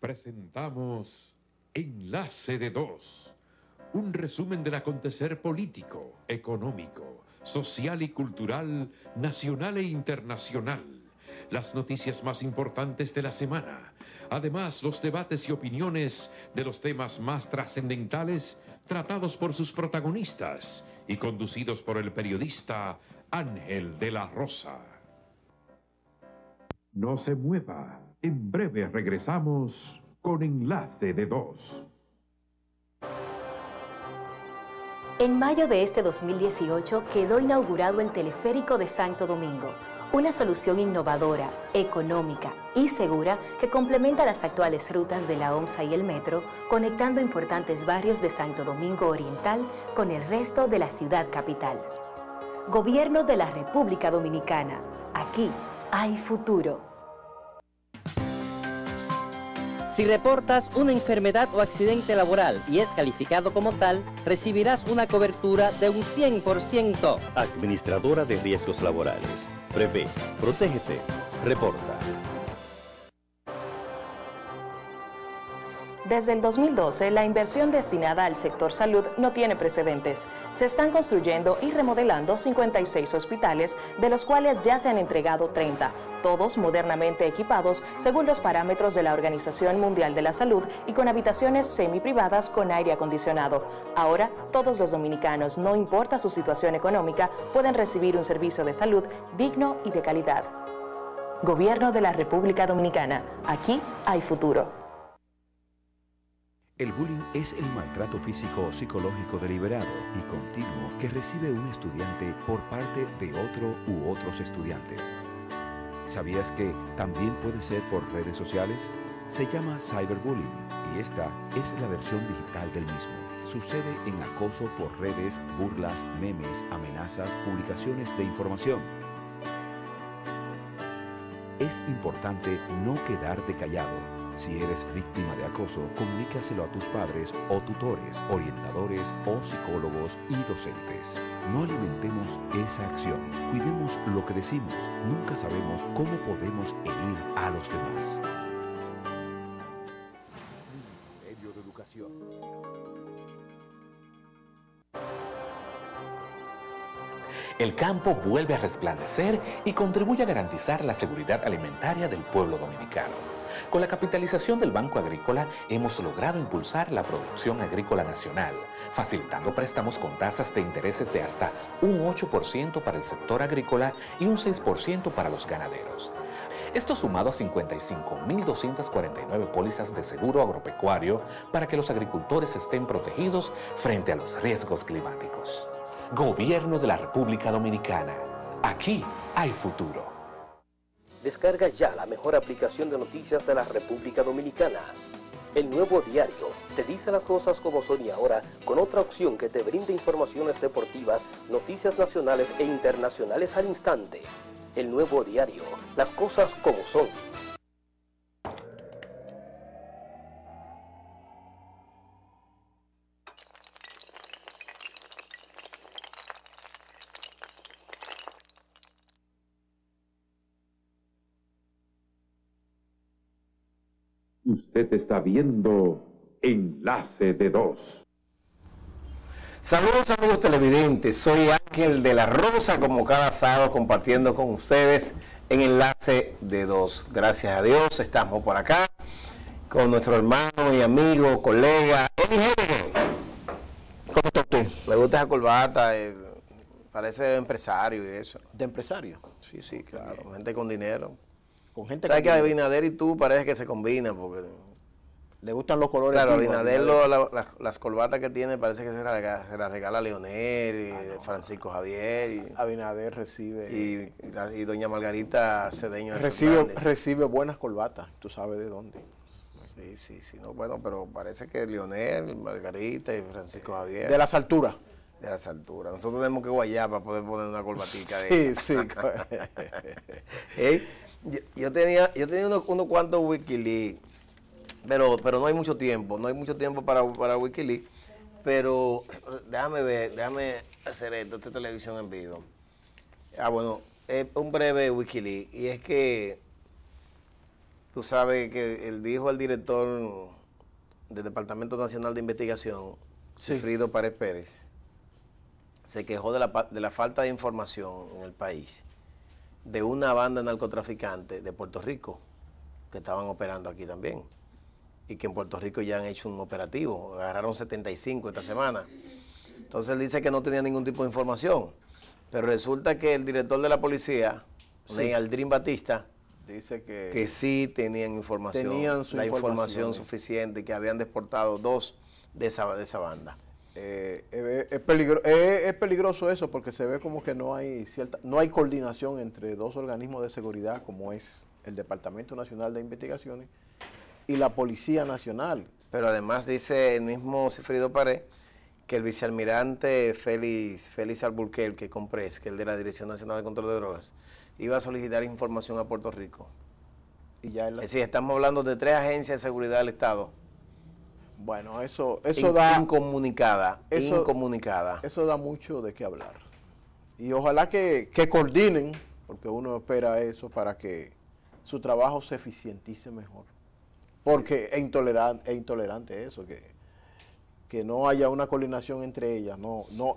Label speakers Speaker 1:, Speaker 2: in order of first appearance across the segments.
Speaker 1: presentamos Enlace de Dos, un resumen del acontecer político, económico, social y cultural, nacional e internacional, las noticias más importantes de la semana, además los debates y opiniones de los temas más trascendentales tratados por sus protagonistas y conducidos por el periodista Ángel de la Rosa. No se mueva en breve regresamos con Enlace de Dos. En mayo de este 2018 quedó inaugurado el teleférico de Santo Domingo, una solución innovadora, económica y segura que complementa las actuales rutas de la OMSA y el metro, conectando importantes barrios de Santo Domingo Oriental con el resto de la ciudad capital. Gobierno de la República Dominicana. Aquí hay futuro. Si reportas una enfermedad o accidente laboral y es calificado como tal, recibirás una cobertura de un 100%. Administradora de Riesgos Laborales. Prevé, protégete, reporta. Desde el 2012, la inversión destinada al sector salud no tiene precedentes. Se están construyendo y remodelando 56 hospitales, de los cuales ya se han entregado 30, todos modernamente equipados según los parámetros de la Organización Mundial de la Salud y con habitaciones semiprivadas con aire acondicionado. Ahora, todos los dominicanos, no importa su situación económica, pueden recibir un servicio de salud digno y de calidad. Gobierno de la República Dominicana. Aquí hay futuro. El bullying es el maltrato físico o psicológico deliberado y continuo que recibe un estudiante por parte de otro u otros estudiantes. ¿Sabías que también puede ser por redes sociales? Se llama cyberbullying y esta es la versión digital del mismo. Sucede en acoso por redes, burlas, memes, amenazas, publicaciones de información. Es importante no quedarte callado si eres víctima de acoso, comunícaselo a tus padres o tutores, orientadores o psicólogos y docentes. No alimentemos esa acción. Cuidemos lo que decimos. Nunca sabemos cómo podemos herir a los demás. El campo vuelve a resplandecer y contribuye a garantizar la seguridad alimentaria del pueblo dominicano. Con la capitalización del Banco Agrícola hemos logrado impulsar la producción agrícola nacional, facilitando préstamos con tasas de intereses de hasta un 8% para el sector agrícola y un 6% para los ganaderos. Esto sumado a 55.249 pólizas de seguro agropecuario para que los agricultores estén protegidos frente a los riesgos climáticos. Gobierno de la República Dominicana. Aquí hay
Speaker 2: futuro. Descarga ya la mejor aplicación de noticias de la República Dominicana. El nuevo diario te dice las cosas como son y ahora con otra opción que te brinda informaciones deportivas, noticias nacionales e internacionales al instante. El nuevo diario, las cosas como son.
Speaker 1: Usted está viendo Enlace de Dos.
Speaker 2: Saludos amigos televidentes, soy Ángel de la Rosa, como cada sábado compartiendo con ustedes en Enlace de Dos. Gracias a Dios, estamos por acá con nuestro hermano y amigo, colega, ¿Cómo está usted? Le gusta esa corbata, parece empresario y eso. ¿De empresario? Sí, sí, claro, gente con dinero con que Abinader y tú parece que se combinan porque le gustan los colores. Claro, Abinader las, colbatas que tiene parece que se las regala, se Leonel y ah, Francisco Javier. Abinader recibe. Y, doña Margarita Cedeño. Recibe, recibe buenas colbatas, tú sabes de dónde. Sí, sí, sí. No, bueno, pero parece que Leonel, Margarita y Francisco Javier. De las alturas. De las alturas. Nosotros tenemos que guayar para poder poner una corbatica de sí, esas. Sí, sí. Pues. Yo, tenía, yo tenía unos, cuantos Wikileaks, pero, pero no hay mucho tiempo, no hay mucho tiempo para, para Wikileaks. Pero déjame ver, déjame hacer esto, esta televisión en vivo. Ah, bueno, es un breve Wikileaks. Y es que tú sabes que él dijo el director del Departamento Nacional de Investigación, Frido Párez Pérez, se quejó de la, de la falta de información en el país de una banda narcotraficante de Puerto Rico que estaban operando aquí también y que en Puerto Rico ya han hecho un operativo, agarraron 75 esta semana. Entonces dice que no tenía ningún tipo de información, pero resulta que el director de la policía, Aldrin Batista, dice que, sí tenían información, la información, eh. suficiente, que habían deportado dos de esa, de esa banda. Eh, eh, es, peligro, eh, es, peligroso eso porque se ve como que no hay cierta, no hay coordinación entre dos organismos de seguridad como es el Departamento Nacional de Investigaciones y la Policía Nacional. Pero además dice el mismo Cifrido Pared que el vicealmirante Félix, Félix que compres, que el de la Dirección Nacional de Control de Drogas, iba a solicitar información a Puerto Rico. Y ya Es decir, estamos hablando de tres agencias de seguridad del Estado bueno, eso, eso da... Incomunicada, eso, incomunicada. Eso da mucho de qué hablar. Y ojalá que, coordinen, porque uno espera eso para que su trabajo se eficientice mejor. Porque es intolerante, intolerante eso, que, que no haya una coordinación entre ellas. No, no,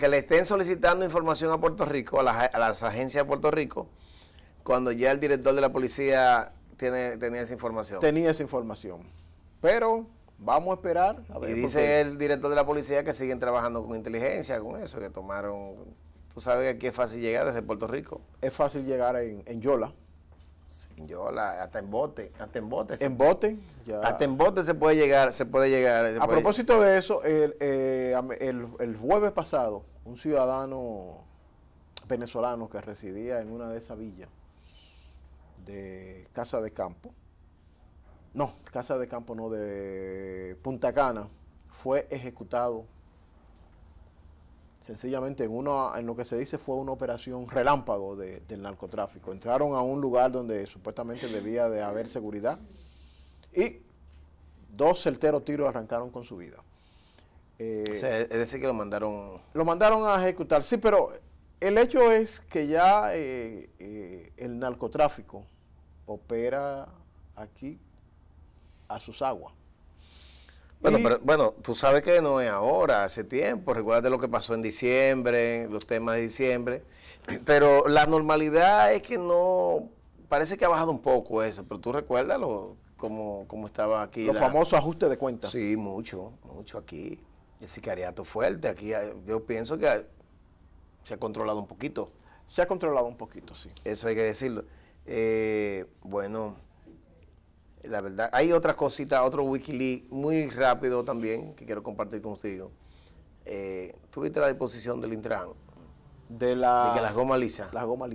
Speaker 2: que, le estén solicitando información a Puerto Rico, a, las, agencias de Puerto Rico, cuando ya el director de la policía tiene, tenía esa información. Tenía esa información. Pero Vamos a esperar. y dice el director de la policía que siguen trabajando con inteligencia, con eso, que tomaron... Tú sabes que aquí es fácil llegar desde Puerto Rico. Es fácil llegar en, Yola. En Yola, hasta en bote, hasta en bote. En bote, Hasta en bote se puede llegar, se puede llegar. a propósito de eso, eh, el, el jueves pasado, un ciudadano venezolano que residía en una de esas villas de casa de campo, no, Casa de Campo no, de Punta Cana, fue ejecutado sencillamente en, una, en lo que se dice fue una operación relámpago del narcotráfico. Entraron a un lugar donde supuestamente debía de haber seguridad y dos certeros tiros arrancaron con su vida. Eh, es decir, que lo mandaron... Lo mandaron a ejecutar, sí, pero el hecho es que ya eh, eh, el narcotráfico opera aquí a sus aguas. Bueno, bueno, tú sabes que no es ahora, hace tiempo, recuerda lo que pasó en diciembre, los temas de diciembre, pero la normalidad es que no, parece que ha bajado un poco eso, pero tú recuerdas lo, como, estaba aquí. Los famosos ajustes de cuentas. Sí, mucho, mucho aquí. El sicariato fuerte, aquí yo pienso que se ha controlado un poquito. Se ha controlado un poquito, sí. Eso hay que decirlo. Eh, bueno, la verdad, hay otra cosita, otro Wikileaks muy rápido también que quiero compartir contigo. Eh, ¿Tuviste la disposición del Intran? De, las, las gomas lisas. Las gomas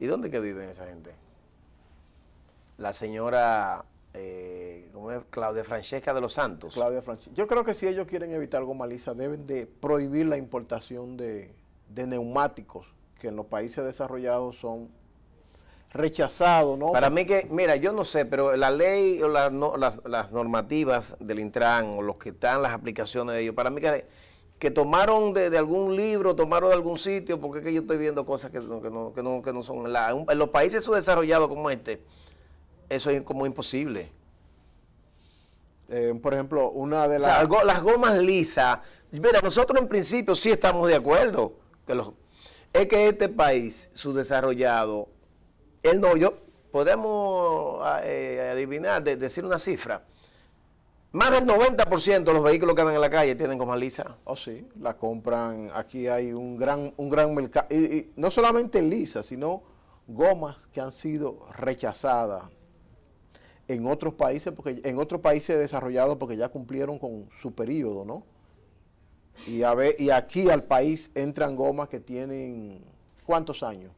Speaker 2: ¿Y dónde que viven esa gente? La señora, eh, ¿cómo es? Claudia Francesca de los Santos. Claudia Francesca. Yo creo que si ellos quieren evitar goma lisa, deben de prohibir la importación de, de neumáticos que en los países desarrollados son rechazado, ¿no? Para mí que, mira, yo no sé, pero la ley o las, las, normativas del Intran o los que están, las aplicaciones de ellos, para mí que, que tomaron de, algún libro, tomaron de algún sitio, porque es que yo estoy viendo cosas que, no, que, no, que, no, que no son... en los países subdesarrollados como este, eso es como imposible. Eh, por ejemplo, una de las... las gomas lisas. Mira, nosotros en principio sí estamos de acuerdo. Que los, es que este país subdesarrollado él no, yo, podemos ah, eh, adivinar, decir una cifra. Más del 90% de los vehículos que andan en la calle tienen lisa. Oh, sí, la compran. Aquí hay un gran, un gran mercado. Y, no solamente lisa, sino gomas que han sido rechazadas en otros países, porque en otros países desarrollados porque ya cumplieron con su periodo, ¿no? Y, a ver, y aquí al país entran gomas que tienen cuántos años.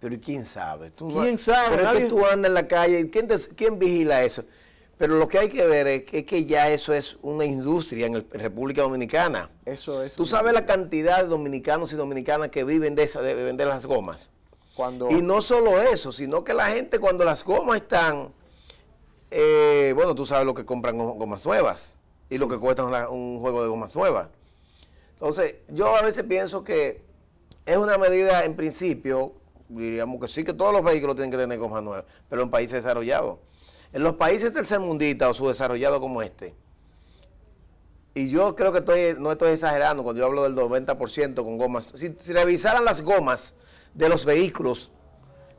Speaker 2: Pero ¿y quién sabe? ¿Tú ¿Quién sabe? Pero tú andas en la calle, ¿quién, ¿quién vigila eso? Pero lo que hay que ver es que, ya eso es una industria en, República Dominicana. Eso es. Tú sabes la cantidad de dominicanos y dominicanas que viven de, esa, de vender las gomas. Cuando... Y no solo eso, sino que la gente cuando las gomas están, eh, bueno, tú sabes lo que compran gomas nuevas y lo que cuesta un juego de gomas nuevas. Entonces, yo a veces pienso que es una medida en principio diríamos que sí, que todos los vehículos tienen que tener goma nueva, pero en países desarrollados. En los países tercermundistas o subdesarrollados como este, y yo creo que estoy, no estoy exagerando cuando yo hablo del 90% con gomas, si, revisaran las gomas de los vehículos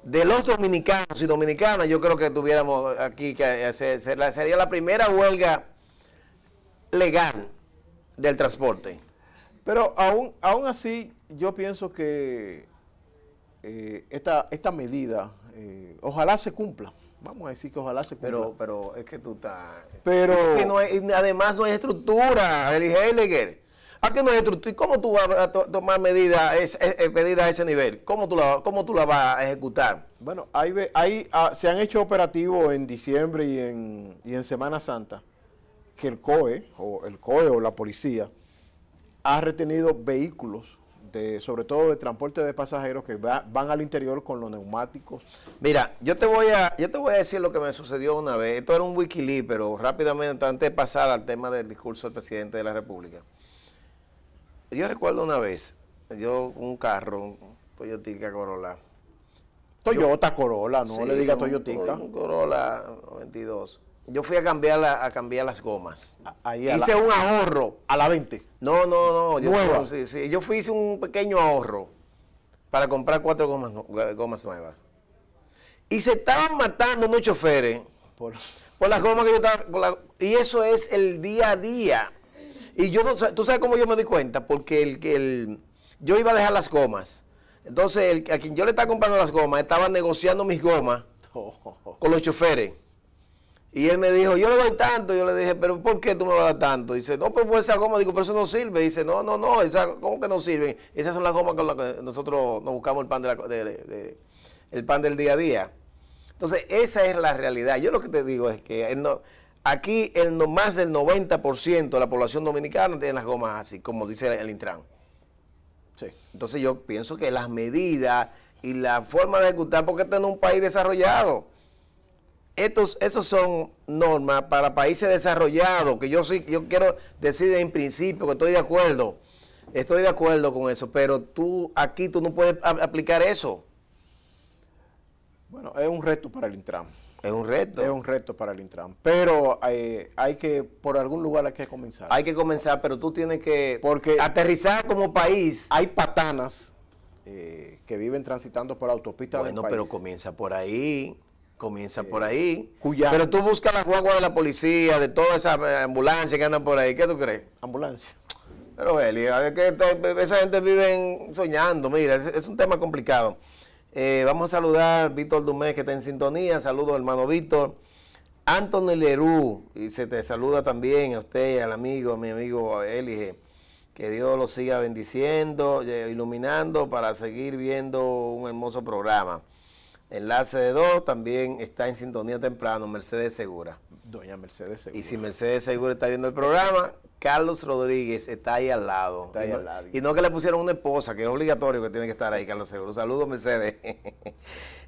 Speaker 2: de los dominicanos y dominicanas, yo creo que tuviéramos aquí, que sería la primera huelga legal del transporte. Pero aún, aún así, yo pienso que eh, esta, esta medida, eh, ojalá se cumpla. Vamos a decir que ojalá se cumpla. Pero, pero es que tú estás. Pero. además no hay estructura, el Heidegger. Aquí no hay estructura. ¿Y cómo tú vas a tomar medidas es, eh, eh, a ese nivel? ¿Cómo tú, la, tú la vas a ejecutar? Bueno, hay, hay, ah, se han hecho operativos en diciembre y en, y en Semana Santa que el COE o el COE o la policía ha retenido vehículos sobre todo de transporte de pasajeros que van al interior con los neumáticos? Mira, yo te voy a yo te voy a decir lo que me sucedió una vez. Esto era un wikileaks, pero rápidamente antes de pasar al tema del discurso del presidente de la República. Yo recuerdo una vez, yo un carro, Toyotica Corolla. Toyota Corolla, no le diga Toyotica. Un Corolla 92 yo fui a cambiar, las gomas. hice un ahorro. ¿A la 20? No, no, no. Yo, Yo fui, hice un pequeño ahorro para comprar cuatro gomas, eh, nuevas. Y se estaban matando unos choferes por, las gomas que yo estaba... y eso es el día a día. Y yo ¿Tú sabes cómo yo me di cuenta? Porque el, el, yo iba a dejar las gomas. Entonces, a quien yo le estaba comprando las gomas, estaba negociando mis gomas oh. con los choferes. Y él me dijo, yo le doy tanto. Yo le dije, pero ¿por qué tú me vas a dar tanto? Dice, no, pero pues esa goma, digo, pero eso no sirve. Dice, no, no, no, ¿cómo que no sirve? Esas son las gomas con las que nosotros nos buscamos el pan, de, pan del día a día. Entonces, esa es la realidad. Yo lo que te digo es que aquí el no, más del 90% de la población dominicana tiene las gomas así, como dice el Intran. Entonces yo pienso que las medidas y la forma de ejecutar, porque esto es un país desarrollado estos, esos son normas para países desarrollados, que yo sí, yo quiero decir en principio que estoy de acuerdo, estoy de acuerdo con eso, pero tú aquí tú no puedes aplicar eso. Bueno, es un reto para el Intram. Es un reto. Es un reto para el Intram. Pero eh, hay que, por algún lugar hay que comenzar. Hay que comenzar, pero tú tienes que Porque aterrizar como país. Hay patanas eh, que viven transitando por autopistas Bueno, pero comienza por ahí. Comienza por ahí. Pero tú buscas la guagua de la policía, de toda esa eh, ambulancia que andan por ahí. ¿Qué tú crees? Ambulancia. Pero, Eli, a ver que esa gente vive soñando. Mira, es, un tema complicado. Eh, vamos a saludar a Víctor Dumés, que está en sintonía. Saludos, hermano Víctor. Antonio Lerú, y se te saluda también a usted, al amigo, a mi amigo Elige. Que Dios lo siga bendiciendo, eh, iluminando para seguir viendo un hermoso programa. Enlace de dos también está en sintonía temprano, Mercedes Segura. Doña Mercedes Segura. Y si Mercedes Segura está viendo el programa, Carlos Rodríguez está ahí al lado. Está ahí al lado. y no que le pusieron una esposa, que es obligatorio que tiene que estar ahí, Carlos Segura. Saludos, Mercedes.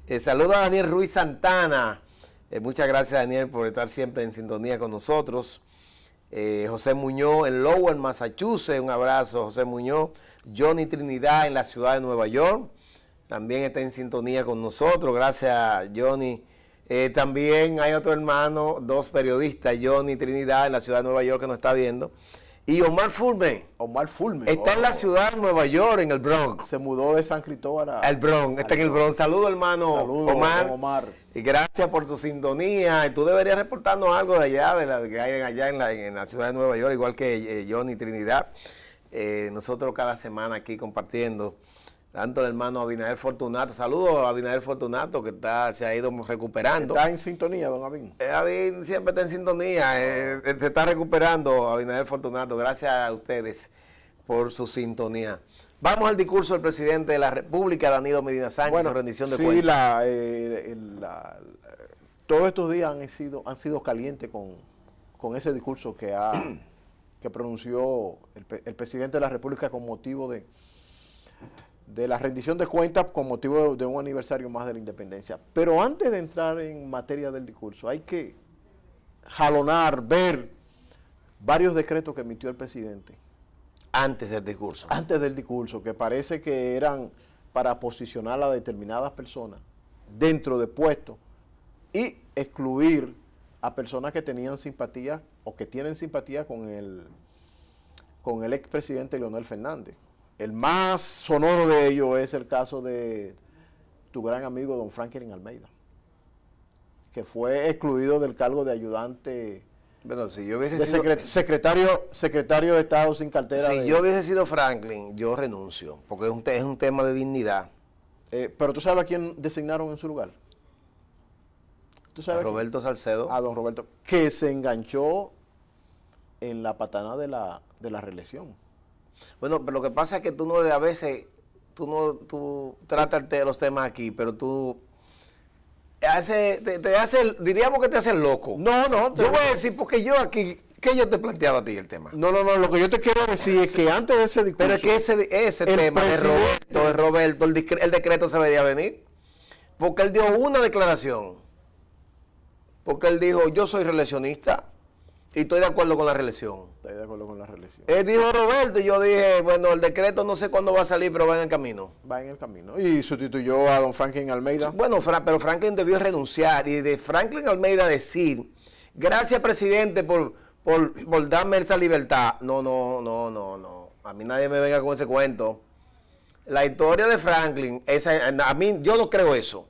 Speaker 2: Eh, saludos a Daniel Ruiz Santana. Eh, muchas gracias, Daniel, por estar siempre en sintonía con nosotros. Eh, José Muñoz en Lowell, Massachusetts. Un abrazo, José Muñoz. Johnny Trinidad en la ciudad de Nueva York también está en sintonía con nosotros. Gracias, Johnny. Eh, también hay otro hermano, dos periodistas, Johnny Trinidad, en la ciudad de Nueva York, que nos está viendo. Y Omar Fulme. Omar Fulme. Está en la oh. ciudad de Nueva York, en el Bronx. Se mudó de San Cristóbal a, al Bronx. Está en el Bronx. Saludos, hermano Saludos, Omar. Y gracias por tu sintonía. tú deberías reportarnos algo de allá, de la que hay allá en la, ciudad de Nueva York, igual que eh, Johnny Trinidad. Eh, nosotros cada semana aquí compartiendo tanto el hermano Abinader Fortunato. Saludos a Abinader Fortunato que está, se ha ido recuperando. Está en sintonía, don Abin. Eh, Abin siempre está en sintonía, eh, eh, se está recuperando Abinader Fortunato. Gracias a ustedes por su sintonía. Vamos al discurso del presidente de la República, Danilo Medina Sánchez, su rendición de sí, cuentas. La, todos estos días han sido, han sido calientes con, ese discurso que, ha, que pronunció el presidente de la República con motivo de de la rendición de cuentas con motivo de, un aniversario más de la independencia. Pero antes de entrar en materia del discurso, hay que jalonar, ver varios decretos que emitió el presidente. Antes del discurso. Antes del discurso, que parece que eran para posicionar a determinadas personas dentro de puestos y excluir a personas que tenían simpatía o que tienen simpatía con el, con el expresidente Leonel Fernández. El más sonoro de ellos es el caso de tu gran amigo don Franklin Almeida, que fue excluido del cargo de ayudante. Bueno, si yo hubiese sido, secretario, secretario de Estado sin cartera. Si yo hubiese sido Franklin, yo renuncio, porque es un, es un tema de dignidad. Eh, pero tú sabes a quién designaron en su lugar. ¿Tú sabes a Roberto Salcedo. A don Roberto, que se enganchó en la patana de la, de la reelección. Bueno, pero lo que pasa es que tú no a veces, tú no, tú tratas los temas aquí, pero tú hace, te, hace, diríamos que te hace loco. No, no. Yo voy a decir, porque yo aquí, ¿qué yo te planteaba a ti el tema? No, no, no, lo que yo te quiero decir es que antes de ese discurso... Pero es que ese, ese tema de Roberto, Roberto el, decreto se veía venir, porque él dio una declaración, porque él dijo, yo soy relacionista, y estoy de acuerdo con la reelección. Estoy de acuerdo con la reelección. Él dijo Roberto y yo dije, bueno, el decreto no sé cuándo va a salir, pero va en el camino. Va en el camino. Y sustituyó a don Franklin Almeida. Bueno, pero Franklin debió renunciar y de Franklin Almeida decir, gracias presidente por, por, por darme esa libertad. No, no, no, no, no. A mí nadie me venga con ese cuento. La historia de Franklin, esa, a mí yo no creo eso.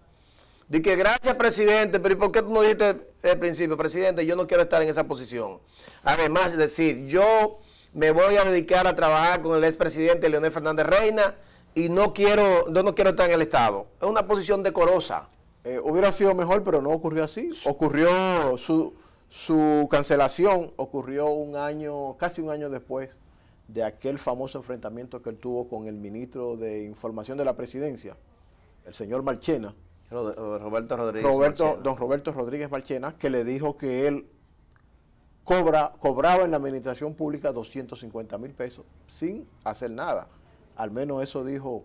Speaker 2: De gracias, presidente, pero ¿y por qué tú no dijiste al principio, presidente, yo no quiero estar en esa posición? Además, es decir, yo me voy a dedicar a trabajar con el expresidente Leonel Fernández Reina y no quiero, yo no quiero estar en el Estado. Es una posición decorosa. Eh, hubiera sido mejor, pero no ocurrió así. Ocurrió su, su cancelación, ocurrió un año, casi un año después de aquel famoso enfrentamiento que él tuvo con el ministro de Información de la Presidencia, el señor Marchena. Eh, Roberto Rodríguez. don Roberto Rodríguez Marchena, que le dijo que él cobra, cobraba en la administración pública 250 mil pesos sin hacer nada. Al menos eso dijo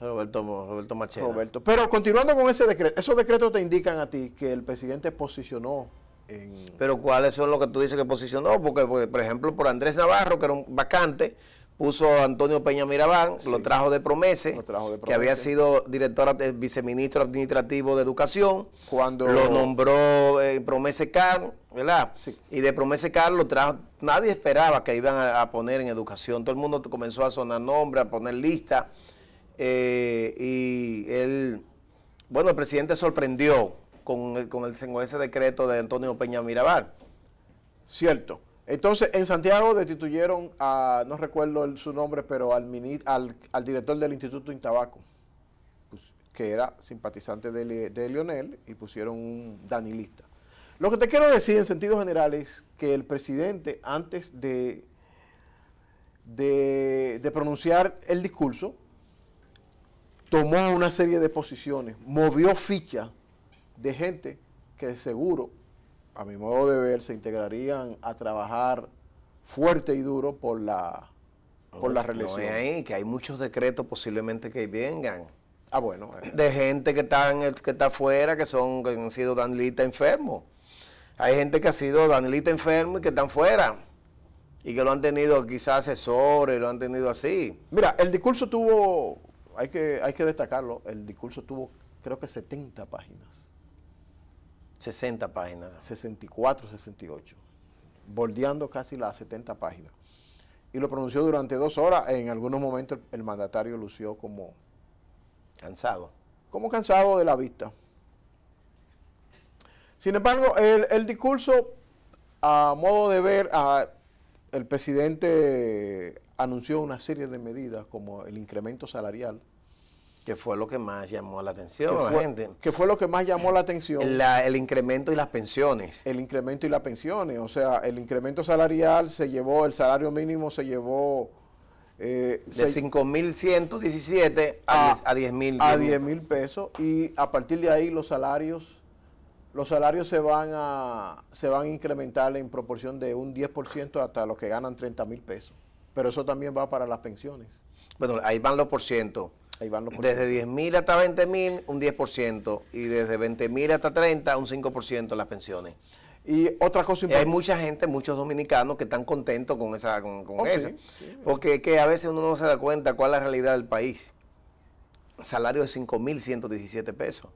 Speaker 2: Roberto, Roberto Marchena. Pero continuando con ese decreto, esos decretos te indican a ti que el presidente posicionó en... Pero ¿cuáles son los que tú dices que posicionó? porque pues, por ejemplo, por Andrés Navarro, que era un vacante, puso a Antonio Peña Mirabal, lo trajo de Promese, que había sido director, eh, viceministro administrativo de Educación, cuando lo nombró eh, Promese Carlos, ¿verdad? Y de Promese Carlos lo trajo, nadie esperaba que iban a, poner en educación, todo el mundo comenzó a sonar nombres, a poner lista, eh, y él, bueno, el presidente sorprendió con, con, el, con ese decreto de Antonio Peña Mirabal. Cierto. Entonces, en Santiago destituyeron a, no recuerdo su nombre, pero al, al, director del Instituto Intabaco, pues, que era simpatizante de, Lionel, y pusieron un danilista. Lo que te quiero decir en sentido general es que el presidente, antes de, pronunciar el discurso, tomó una serie de posiciones, movió ficha de gente que seguro a mi modo de ver, se integrarían a trabajar fuerte y duro por la, por la que hay muchos decretos posiblemente que vengan. Ah, bueno. Eh. De gente que está, en el, que está afuera, que, son, que han sido Danilita enfermo. Hay gente que ha sido Danilita enfermo y que están fuera. Y que lo han tenido quizás asesores, lo han tenido así. Mira, el discurso tuvo, hay que, hay que destacarlo, el discurso tuvo creo que 70 páginas. 60 páginas. 64, 68. Bordeando casi las 70 páginas. Y lo pronunció durante dos horas. En algunos momentos el, mandatario lució como... Cansado. Como cansado de la vista. Sin embargo, el, el discurso, a modo de ver, a, el presidente anunció una serie de medidas como el incremento salarial, que fue lo que más llamó la atención que fue, fue lo que más llamó la atención? el incremento y las pensiones. El incremento y las pensiones. O sea, el incremento salarial se llevó, el salario mínimo se llevó... Eh, de 5.117 a, ah, a 10.000 a 10.000 pesos y a partir de ahí los salarios los salarios se van a se van a incrementar en proporción de un 10% hasta los que ganan 30 mil pesos pero eso también va para las pensiones bueno ahí van los por ciento desde 10 mil hasta 20 mil, un 10%, y desde 20 mil hasta 30, un 5% las pensiones. Y otra cosa importante. Hay mucha gente, muchos dominicanos que están contentos con esa oh, eso. porque que a veces uno no se da cuenta cuál es la realidad del país. Salario de 5.117 pesos.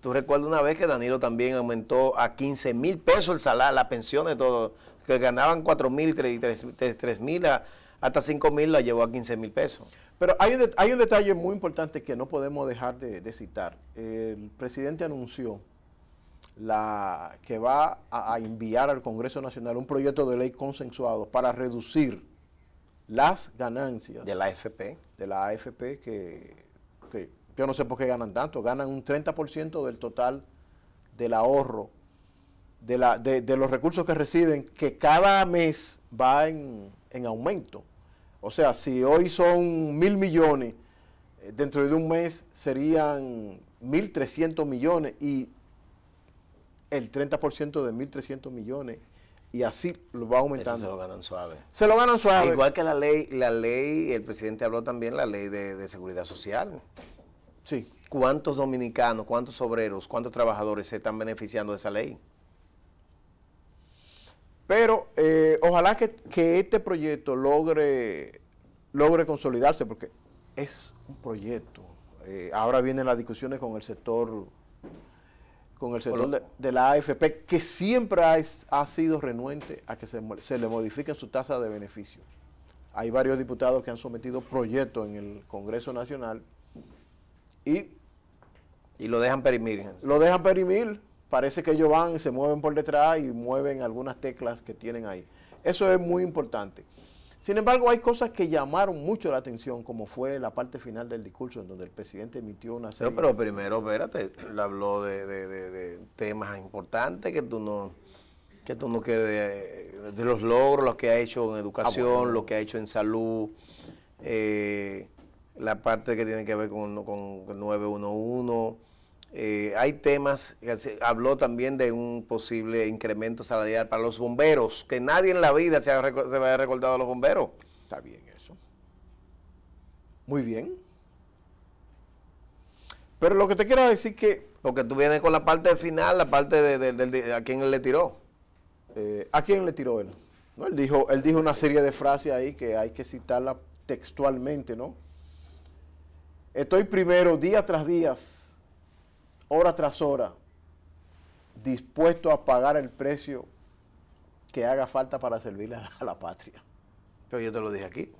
Speaker 2: Tú recuerdas una vez que Danilo también aumentó a 15 mil pesos el salario, las pensiones, todo, que ganaban 4 mil, 3 mil a hasta 5 mil la llevó a 15 mil pesos. Pero hay un, hay un detalle muy importante que no podemos dejar de, citar. El presidente anunció la, que va a, enviar al Congreso Nacional un proyecto de ley consensuado para reducir las ganancias. De la AFP. De la AFP, que, yo no sé por qué ganan tanto, ganan un 30% del total del ahorro de, la, de, los recursos que reciben, que cada mes va en, en aumento. O sea, si hoy son mil millones, eh, dentro de un mes serían mil trescientos millones y el 30% de mil trescientos millones y así lo va aumentando. se lo ganan suave. Se lo ganan suave. Igual que la ley, la ley, el presidente habló también la ley de, de seguridad social. Sí. ¿Cuántos dominicanos, cuántos obreros, cuántos trabajadores se están beneficiando de esa ley? Pero eh, ojalá que, este proyecto logre, logre consolidarse, porque es un proyecto. Eh, ahora vienen las discusiones con el sector con el sector de, la AFP, que siempre ha, sido renuente a que se, le modifiquen su tasa de beneficio. Hay varios diputados que han sometido proyectos en el Congreso Nacional y... Y lo dejan perimir. Lo dejan perimir parece que ellos van, se mueven por detrás y mueven algunas teclas que tienen ahí. Eso es muy importante. Sin embargo, hay cosas que llamaron mucho la atención, como fue la parte final del discurso, en donde el presidente emitió una serie... pero primero, espérate, le habló de, temas importantes que tú no... Que tú no quieres... Eh, de, los logros, los que ha hecho en educación, ah, lo que ha hecho en salud, eh, la parte que tiene que ver con, con el 911 eh, hay temas, eh, habló también de un posible incremento salarial para los bomberos, que nadie en la vida se, había recordado a los bomberos. Está bien eso. Muy bien. Pero lo que te quiero decir que... Porque tú vienes con la parte final, la parte de, a quién le tiró. Eh, ¿A quién le tiró él? ¿No? Él, dijo, él dijo una serie de frases ahí que hay que citarla textualmente, ¿no? Estoy primero día tras día hora tras hora, dispuesto a pagar el precio que haga falta para servirle a la, patria. Pero yo te lo dije aquí.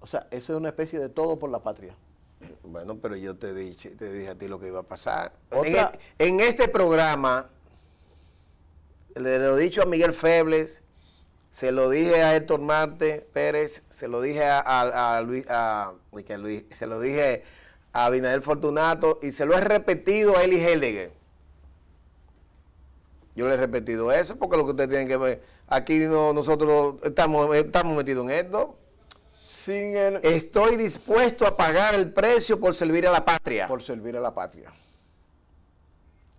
Speaker 2: O sea, eso es una especie de todo por la patria. Bueno, pero yo te dije, te dije a ti lo que iba a pasar. en, e-, este programa, le lo he dicho a Miguel Febles, se lo dije a Héctor Marte Pérez, se lo dije a, Luis, a, Luis, se lo dije a Fortunato y se lo he repetido a Eli Helliger. Yo le he repetido eso porque lo que ustedes tienen que ver, aquí nosotros estamos, estamos metidos en esto. Estoy dispuesto a pagar el precio por servir a la patria. Por servir a la patria.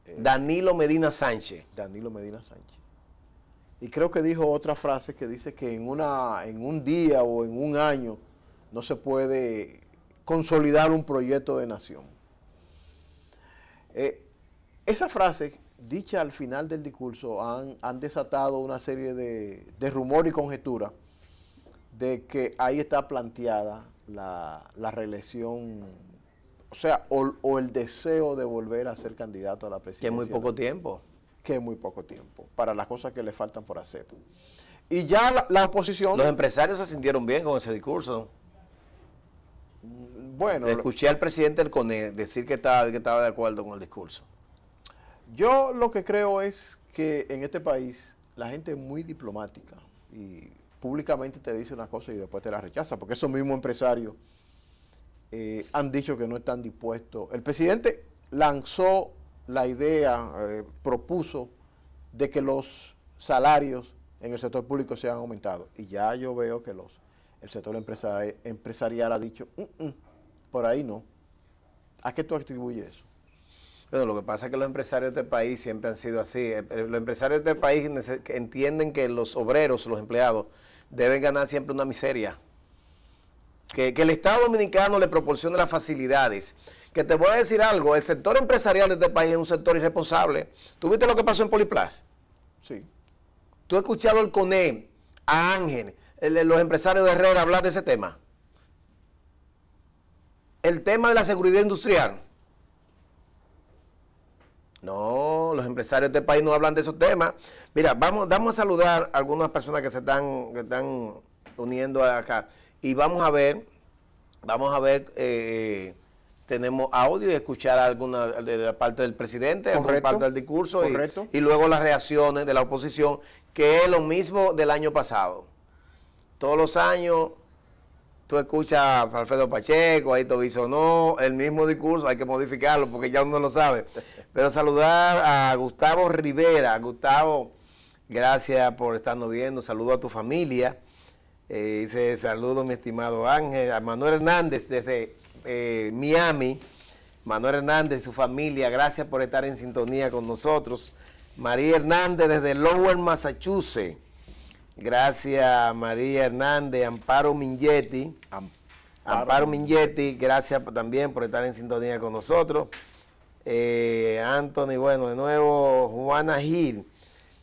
Speaker 2: Eh, Danilo Medina Sánchez. Danilo Medina Sánchez. Y creo que dijo otra frase que dice que en, una, en un día o en un año no se puede consolidar un proyecto de nación. Eh, esa frase dicha al final del discurso han, desatado una serie de, rumores rumor y conjeturas de que ahí está planteada la, reelección, o sea, o, el deseo de volver a ser candidato a la presidencia. Que es muy poco tiempo. Que es muy poco tiempo, para las cosas que le faltan por hacer. Y ya la, la oposición... Los empresarios se sintieron bien con ese discurso. Mm, bueno, escuché al presidente del CONE decir que estaba, que estaba de acuerdo con el discurso. Yo lo que creo es que en este país la gente es muy diplomática y públicamente te dice una cosa y después te la rechaza, porque esos mismos empresarios eh, han dicho que no están dispuestos. El presidente lanzó la idea, eh, propuso de que los salarios en el sector público se han aumentado. Y ya yo veo que los, el sector empresarial ha dicho, un. Mm, mm, por ahí no. ¿A qué tú atribuyes eso? Bueno, lo que pasa es que los empresarios de este país siempre han sido así. Eh, eh, los empresarios de este país entienden que los obreros, los empleados, deben ganar siempre una miseria. Que, el Estado Dominicano le proporcione las facilidades. Que te voy a decir algo, el sector empresarial de este país es un sector irresponsable. ¿Tú viste lo que pasó en Poliplas? Sí. ¿Tú has escuchado al CONE, a Ángel, los empresarios de Herrera hablar de ese tema? el tema de la seguridad industrial. No, los empresarios de este país no hablan de esos temas. Mira, vamos, a saludar a algunas personas que se están, que están uniendo acá. Y vamos a ver, vamos a ver, eh, tenemos audio y escuchar alguna de la parte del presidente, correcto, parte del discurso y luego las reacciones de la oposición, que es lo mismo del año pasado. Todos los años tú escuchas a Alfredo Pacheco, ahí Ito no el mismo discurso, hay que modificarlo porque ya uno lo sabe. Pero saludar a Gustavo Rivera. Gustavo, gracias por estarnos viendo. Saludo a tu familia. Eh, dice, saludo mi estimado Ángel, a Manuel Hernández desde eh, Miami. Manuel Hernández, su familia, gracias por estar en sintonía con nosotros. María Hernández desde Lower Massachusetts. Gracias María Hernández, Amparo Mingetti. Amparo, Amparo gracias también por estar en sintonía con nosotros. Eh, Anthony, bueno, de nuevo, Juana Gil,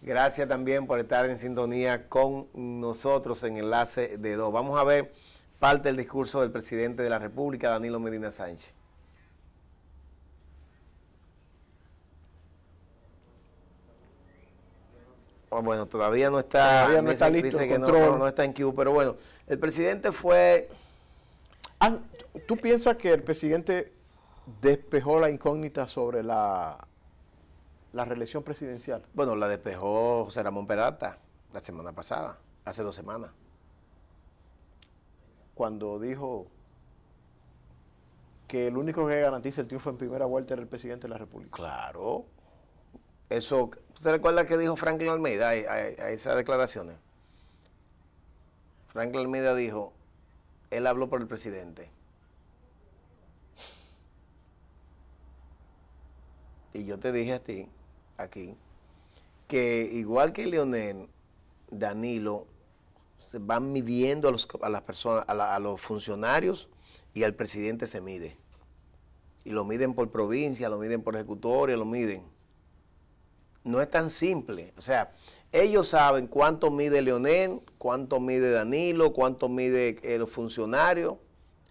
Speaker 2: gracias también por estar en sintonía con nosotros en Enlace de Dos. Vamos a ver parte del discurso del presidente de la República, Danilo Medina Sánchez. Ah, bueno, todavía no está, en Q, pero bueno, el presidente fue. Ah, ¿Tú piensas que el presidente despejó la incógnita sobre la, la reelección presidencial? Bueno, la despejó José Ramón Peralta la semana pasada, hace dos semanas. Cuando dijo que el único que garantiza el triunfo en primera vuelta era el presidente de la República. Claro, eso, ¿usted recuerda qué dijo Franklin Almeida a, esas declaraciones? Franklin Almeida dijo, él habló por el presidente. Y yo te dije a ti, aquí, que igual que Leonel, Danilo, se van midiendo a, los, las personas, a, a, los funcionarios y al presidente se mide. Y lo miden por provincia, lo miden por ejecutoria, lo miden no es tan simple. O sea, ellos saben cuánto mide Leonel, cuánto mide Danilo, cuánto mide el eh, funcionario,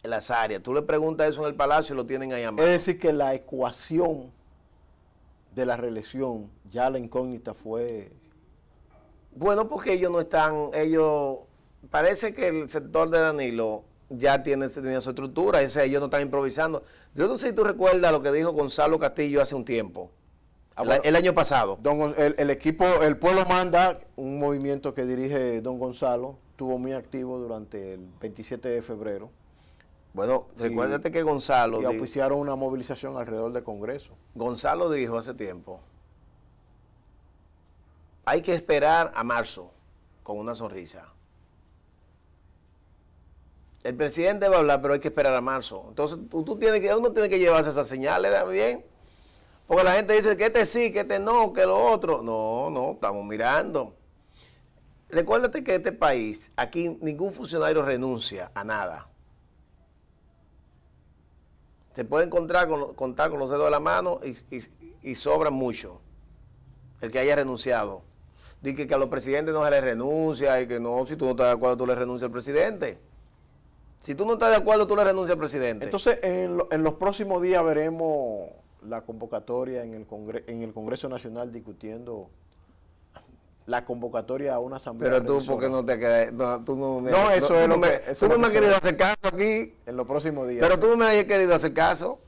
Speaker 2: las áreas. Tú le preguntas eso en el palacio y lo tienen ahí a mano. Es decir, que la ecuación de la reelección, ya la incógnita fue... Bueno, porque ellos no están, ellos... Parece que el sector de Danilo ya tiene, tenía su estructura, ellos no están improvisando. Yo no sé si tú recuerdas lo que dijo Gonzalo Castillo hace un tiempo. Ah, el año pasado. el, equipo, el pueblo manda, un movimiento que dirige don Gonzalo, estuvo muy activo durante el 27 de febrero. Bueno, recuérdate que Gonzalo... Y auspiciaron una movilización alrededor del Congreso. Gonzalo dijo hace tiempo, hay que esperar a marzo con una sonrisa. El presidente va a hablar, pero hay que esperar a marzo. Entonces, tú, tienes que, uno tiene que llevarse esas señales también. Porque la gente dice que este sí, que este no, que lo otro. No, no, estamos mirando. Recuérdate que este país, aquí ningún funcionario renuncia a nada. Se puede encontrar con, contar con los dedos de la mano y, y, sobra mucho el que haya renunciado. Dice que, a los presidentes no se les renuncia y que no, si tú no estás de acuerdo, tú le renuncias al presidente. Si tú no estás de acuerdo, tú le renuncias al presidente. Entonces, en los próximos días veremos la convocatoria en el, Congre en el Congreso Nacional discutiendo la convocatoria a una asamblea. Pero tú, ¿por qué no te quedas? No, tú no, no eso es lo que. tú no me has querido hacer caso aquí. En los próximos días. Pero tú no me has querido hacer caso.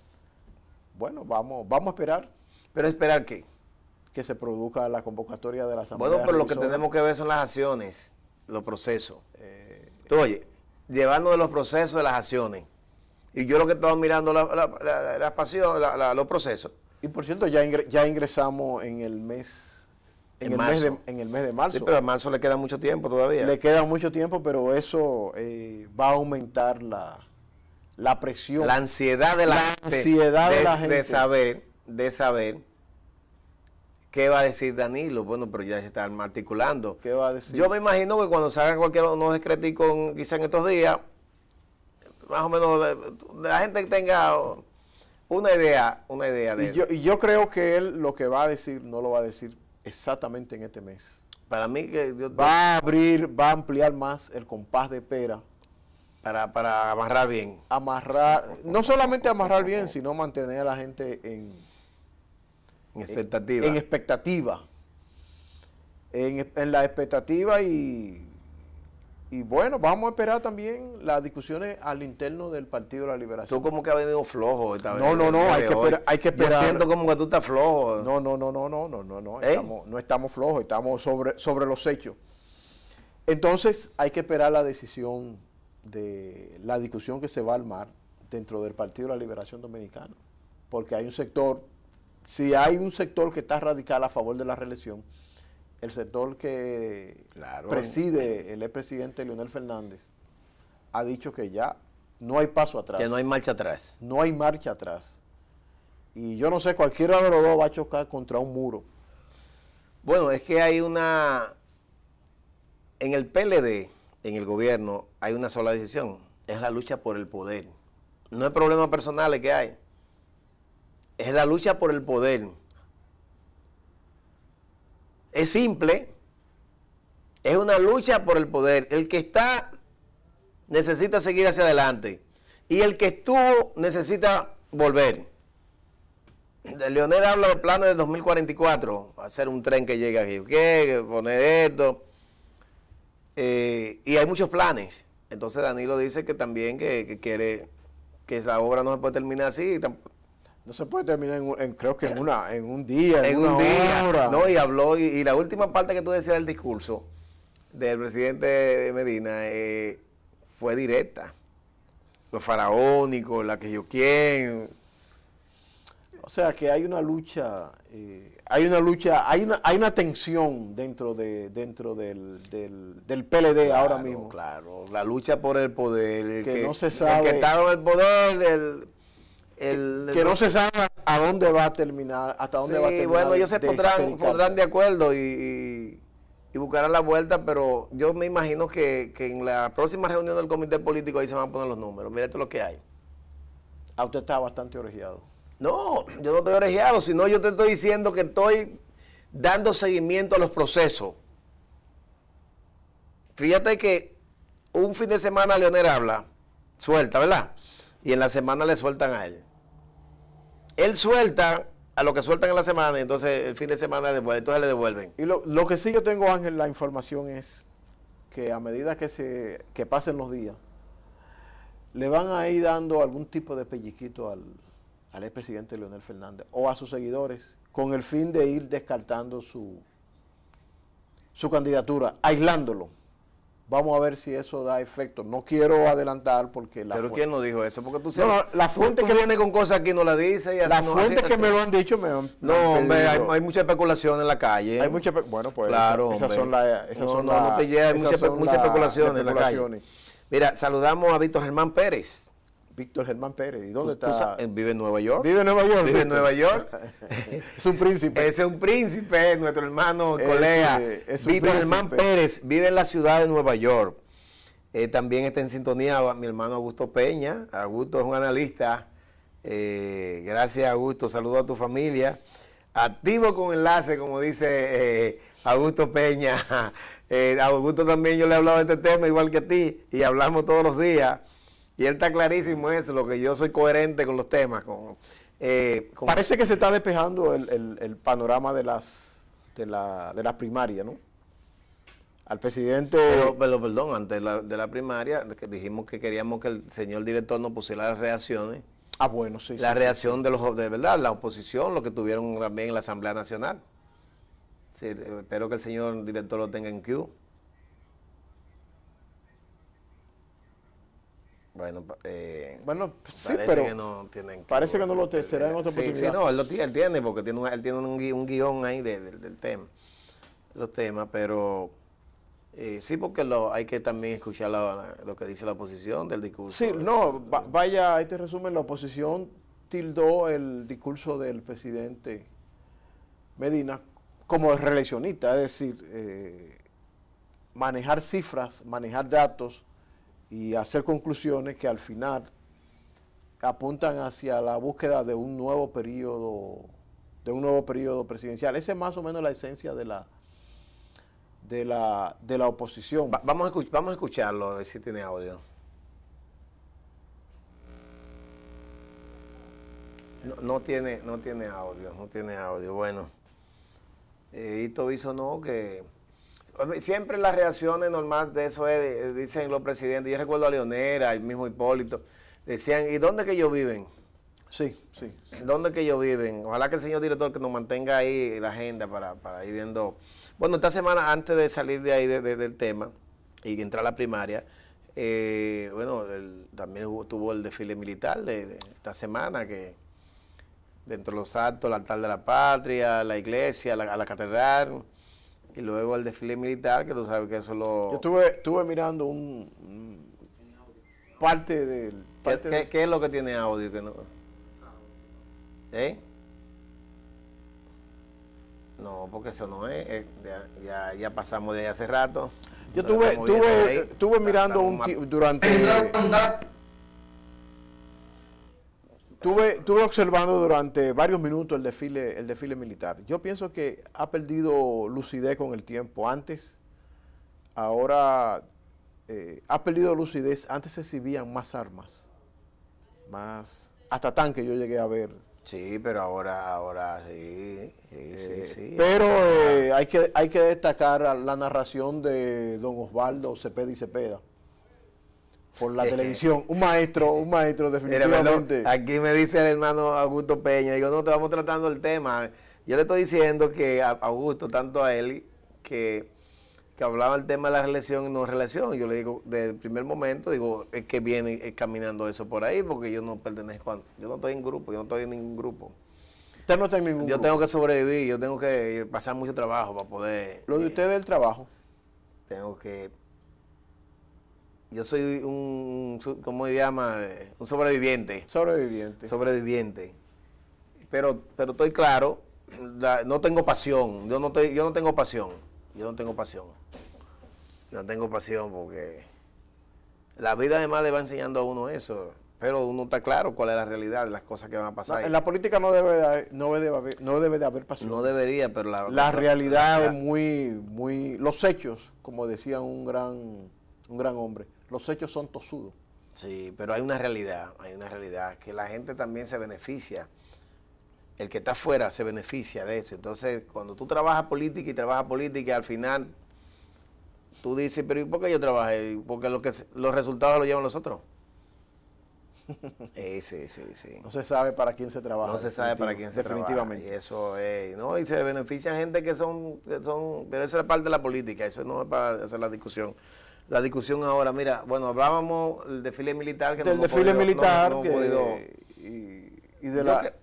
Speaker 2: Bueno, vamos, vamos a esperar. ¿Pero esperar qué? Que se produzca la convocatoria de la asamblea. Bueno, pero lo que tenemos que ver son las acciones, los procesos. Eh, tú, oye, llevando de los procesos de las acciones. Y yo lo que estaba mirando la, la, pasión, los procesos. Y por cierto, ya, ya ingresamos en el mes en, el mes de, marzo. Sí, pero a marzo le queda mucho tiempo todavía. Le queda mucho tiempo, pero eso eh, va a aumentar la, la, presión. La ansiedad de la, la ansiedad de, la gente. De saber, de saber qué va a decir Danilo. Bueno, pero ya se están articulando. ¿Qué Yo me imagino que cuando salga cualquier unos con quizá en estos días, más o menos la gente que tenga una idea, una idea de y Yo, creo que él lo que va a decir no lo va a decir exactamente en este mes. Para mí que va a abrir, va a ampliar más el compás de pera. Para, para amarrar bien. Amarrar, no solamente amarrar bien, sino mantener a la gente en, en expectativa. En, expectativa. en la expectativa y y bueno, vamos a esperar también las discusiones al interno del Partido de la Liberación. Tú como que has venido flojo No, no, no, hay que, esperar, hay que siento como que tú estás flojo. No, no, no, no, no, no, no, no, ¿Eh? estamos, no estamos flojos, estamos sobre, sobre los hechos. Entonces hay que esperar la decisión de la discusión que se va a armar dentro del Partido de la Liberación Dominicana, porque hay un sector, si hay un sector que está radical a favor de la reelección, el sector que preside el expresidente Leonel Fernández ha dicho que ya no hay paso atrás. Que no hay marcha atrás. No hay marcha atrás. Y yo no sé, cualquiera de los dos va a chocar contra un muro. Bueno, es que hay una... En el PLD, en el gobierno, hay una sola decisión. Es la lucha por el poder. No hay problemas personales que hay. Es la lucha por el poder es simple. Es una lucha por el poder. El que está necesita seguir hacia adelante. Y el que estuvo necesita volver. Leonel habla de planes de 2044. Hacer un tren que llegue a ¿qué? poner esto. Eh, y hay muchos planes. Entonces Danilo dice que también que, quiere que la obra no se pueda terminar así. No se puede terminar, en, creo que en, una, en un día, en, un día. No, y habló, y, la última parte que tú decías del discurso del presidente de Medina eh, fue directa. Los faraónicos, la que yo quien. O sea que hay una lucha, eh, hay una lucha, hay una, hay una tensión dentro de, dentro del, del, PLD ahora mismo. Claro, la lucha por el poder. que, no se sabe. El que está en el poder, el que no se sabe a dónde va a terminar, hasta dónde va a terminar. Bueno, ellos se este pondrán, de acuerdo y, y, buscarán la vuelta, pero yo me imagino que, en la próxima reunión del comité político ahí se van a poner los números. Mira esto lo que hay. A ah, usted está bastante orejeado. No, yo no estoy orejeado, sino yo te estoy diciendo que estoy dando seguimiento a los procesos. Fíjate que un fin de semana Leonel habla, suelta, ¿verdad? Y en la semana le sueltan a él. Él suelta a lo que sueltan en la semana y entonces el fin de semana le devuelven, le devuelven. Y lo, que sí yo tengo, Ángel, la información es que a medida que, se, que pasen los días, le van a ir dando algún tipo de pellizquito al, al expresidente Leonel Fernández o a sus seguidores con el fin de ir descartando su, su candidatura, aislándolo. Vamos a ver si eso da efecto. No quiero adelantar porque la Pero ¿quién no dijo eso? Porque tú sabes, no, la fuente que viene con cosas que no la dice y La fuente que me lo han dicho me han, No, hombre, hay, hay, mucha especulación en la calle. Hay mucha bueno, pues claro, esas, son las no, no, te llega. hay mucha especulación en la calle. Mira, saludamos a Víctor Germán Pérez. Víctor Germán Pérez. ¿Y dónde está? Eh, vive en Nueva York. Vive en Nueva York. Vive en Nueva York. es un príncipe. Ese es un príncipe, nuestro hermano, colega. Eh, Víctor Germán Pérez vive en la ciudad de Nueva York. Eh, también está en sintonía mi hermano Augusto Peña. Augusto es un analista. Eh, gracias, Augusto. Saludos a tu familia. Activo con enlace, como dice Augusto Peña. a Augusto también yo le he hablado de este tema, igual que a ti, y hablamos todos los días. Y él está clarísimo eso, lo que yo soy coherente con los temas. Eh, Parece que se está despejando el, panorama de las, de, la, primarias, ¿no? Al presidente... perdón, antes de la, primaria dijimos que queríamos que el señor director nos pusiera las reacciones. Ah, bueno, sí. La reacción de los de verdad, la oposición, lo que tuvieron también en la Asamblea Nacional. Sí, espero que el señor director lo tenga en queue. Bueno, eh, bueno pues sí, pero que no tienen parece que no lo será en otra oportunidad. Sí, no, él, lo tiene, él tiene, porque tiene un, él tiene un, guión ahí del tema, los temas, pero eh, sí, porque lo, hay que también escuchar lo que dice la oposición del discurso. Sí, no, vaya, vaya, te este resumen, la oposición tildó el discurso del presidente Medina como reeleccionista, es decir, eh, manejar cifras, manejar datos, y hacer conclusiones que al final apuntan hacia la búsqueda de un nuevo periodo, de un nuevo periodo presidencial. Esa es más o menos la esencia de la, de la, de la oposición. vamos, a vamos a escucharlo, a ver si tiene audio. No, tiene, no tiene audio, no tiene audio. Bueno, eh, Hito hizo no que Siempre las reacciones normales de eso es, dicen los presidentes, yo recuerdo a Leonera, el mismo Hipólito, decían, ¿y dónde que ellos viven? Sí, sí. ¿Dónde que ellos viven? Ojalá que el señor director que nos mantenga ahí la agenda para, ir viendo. Bueno, esta semana antes de salir de ahí del tema y entrar a la primaria, eh, bueno, también tuvo el desfile militar de, esta semana, que dentro de los actos, el altar de la patria, la iglesia, a la catedral, y luego el desfile militar, que tú sabes que eso lo... Yo estuve, estuve mirando un, parte del... ¿Qué, de... ¿Qué, es lo que tiene audio? Que no... ¿Eh? No, porque eso no es. ya, ya, pasamos de ahí hace rato.
Speaker 1: Yo tuve estuve, estuve mirando un,
Speaker 2: durante... Tuve, tuve, observando durante varios minutos el desfile, el desfile militar. Yo pienso que ha perdido lucidez con el tiempo. Antes, ahora eh, ha perdido lucidez. Antes se exhibían más armas, más hasta tanques yo llegué a ver. Sí, pero ahora, ahora sí, sí, sí, eh, Pero eh, hay, que, hay que destacar la narración de don Osvaldo Cepeda y Cepeda por la eh, televisión. Un maestro, eh, un maestro, definitivamente. aquí me dice el hermano Augusto Peña, digo, no, estamos tratando el tema. Yo le estoy diciendo que a Augusto, tanto a él, que, hablaba el tema de la relación y no relación. Yo le digo, desde el primer momento, digo, es que viene caminando eso por ahí, porque yo no pertenezco a, Yo no estoy en grupo, yo no estoy en ningún grupo. Usted no está en ningún grupo. Yo tengo que sobrevivir, yo tengo que pasar mucho trabajo para poder... Lo de eh, usted es el trabajo. Tengo que yo soy un, ¿cómo se llama? Un sobreviviente. Sobreviviente. Sobreviviente. Pero, pero estoy claro, no tengo pasión. Yo no, te, yo no tengo pasión. Yo no tengo pasión. No tengo pasión porque la vida además le va enseñando a uno eso. Pero uno está claro cuál es la realidad de las cosas que van a pasar. en la política no debe, de, no debe, haber, no pasión. No debería, pero la, realidad es muy, muy... Los hechos, como decía un gran, un gran hombre, los hechos son tosudos. Sí, pero hay una realidad, hay una realidad, que la gente también se beneficia. El que está afuera se beneficia de eso. Entonces, cuando tú trabajas política y trabajas política, al final tú dices, pero ¿y por qué yo trabajé? Porque lo que, los resultados los llevan los otros. sí, sí, sí. No se sabe para quién se trabaja. No se sabe para quién se definitivamente. trabaja. eso es, ¿no? Y se beneficia gente que son, que son, pero eso es parte de la política, eso no es para hacer la discusión la discusión ahora, mira, bueno, hablábamos del desfile militar. Que del no desfile militar. y, de la,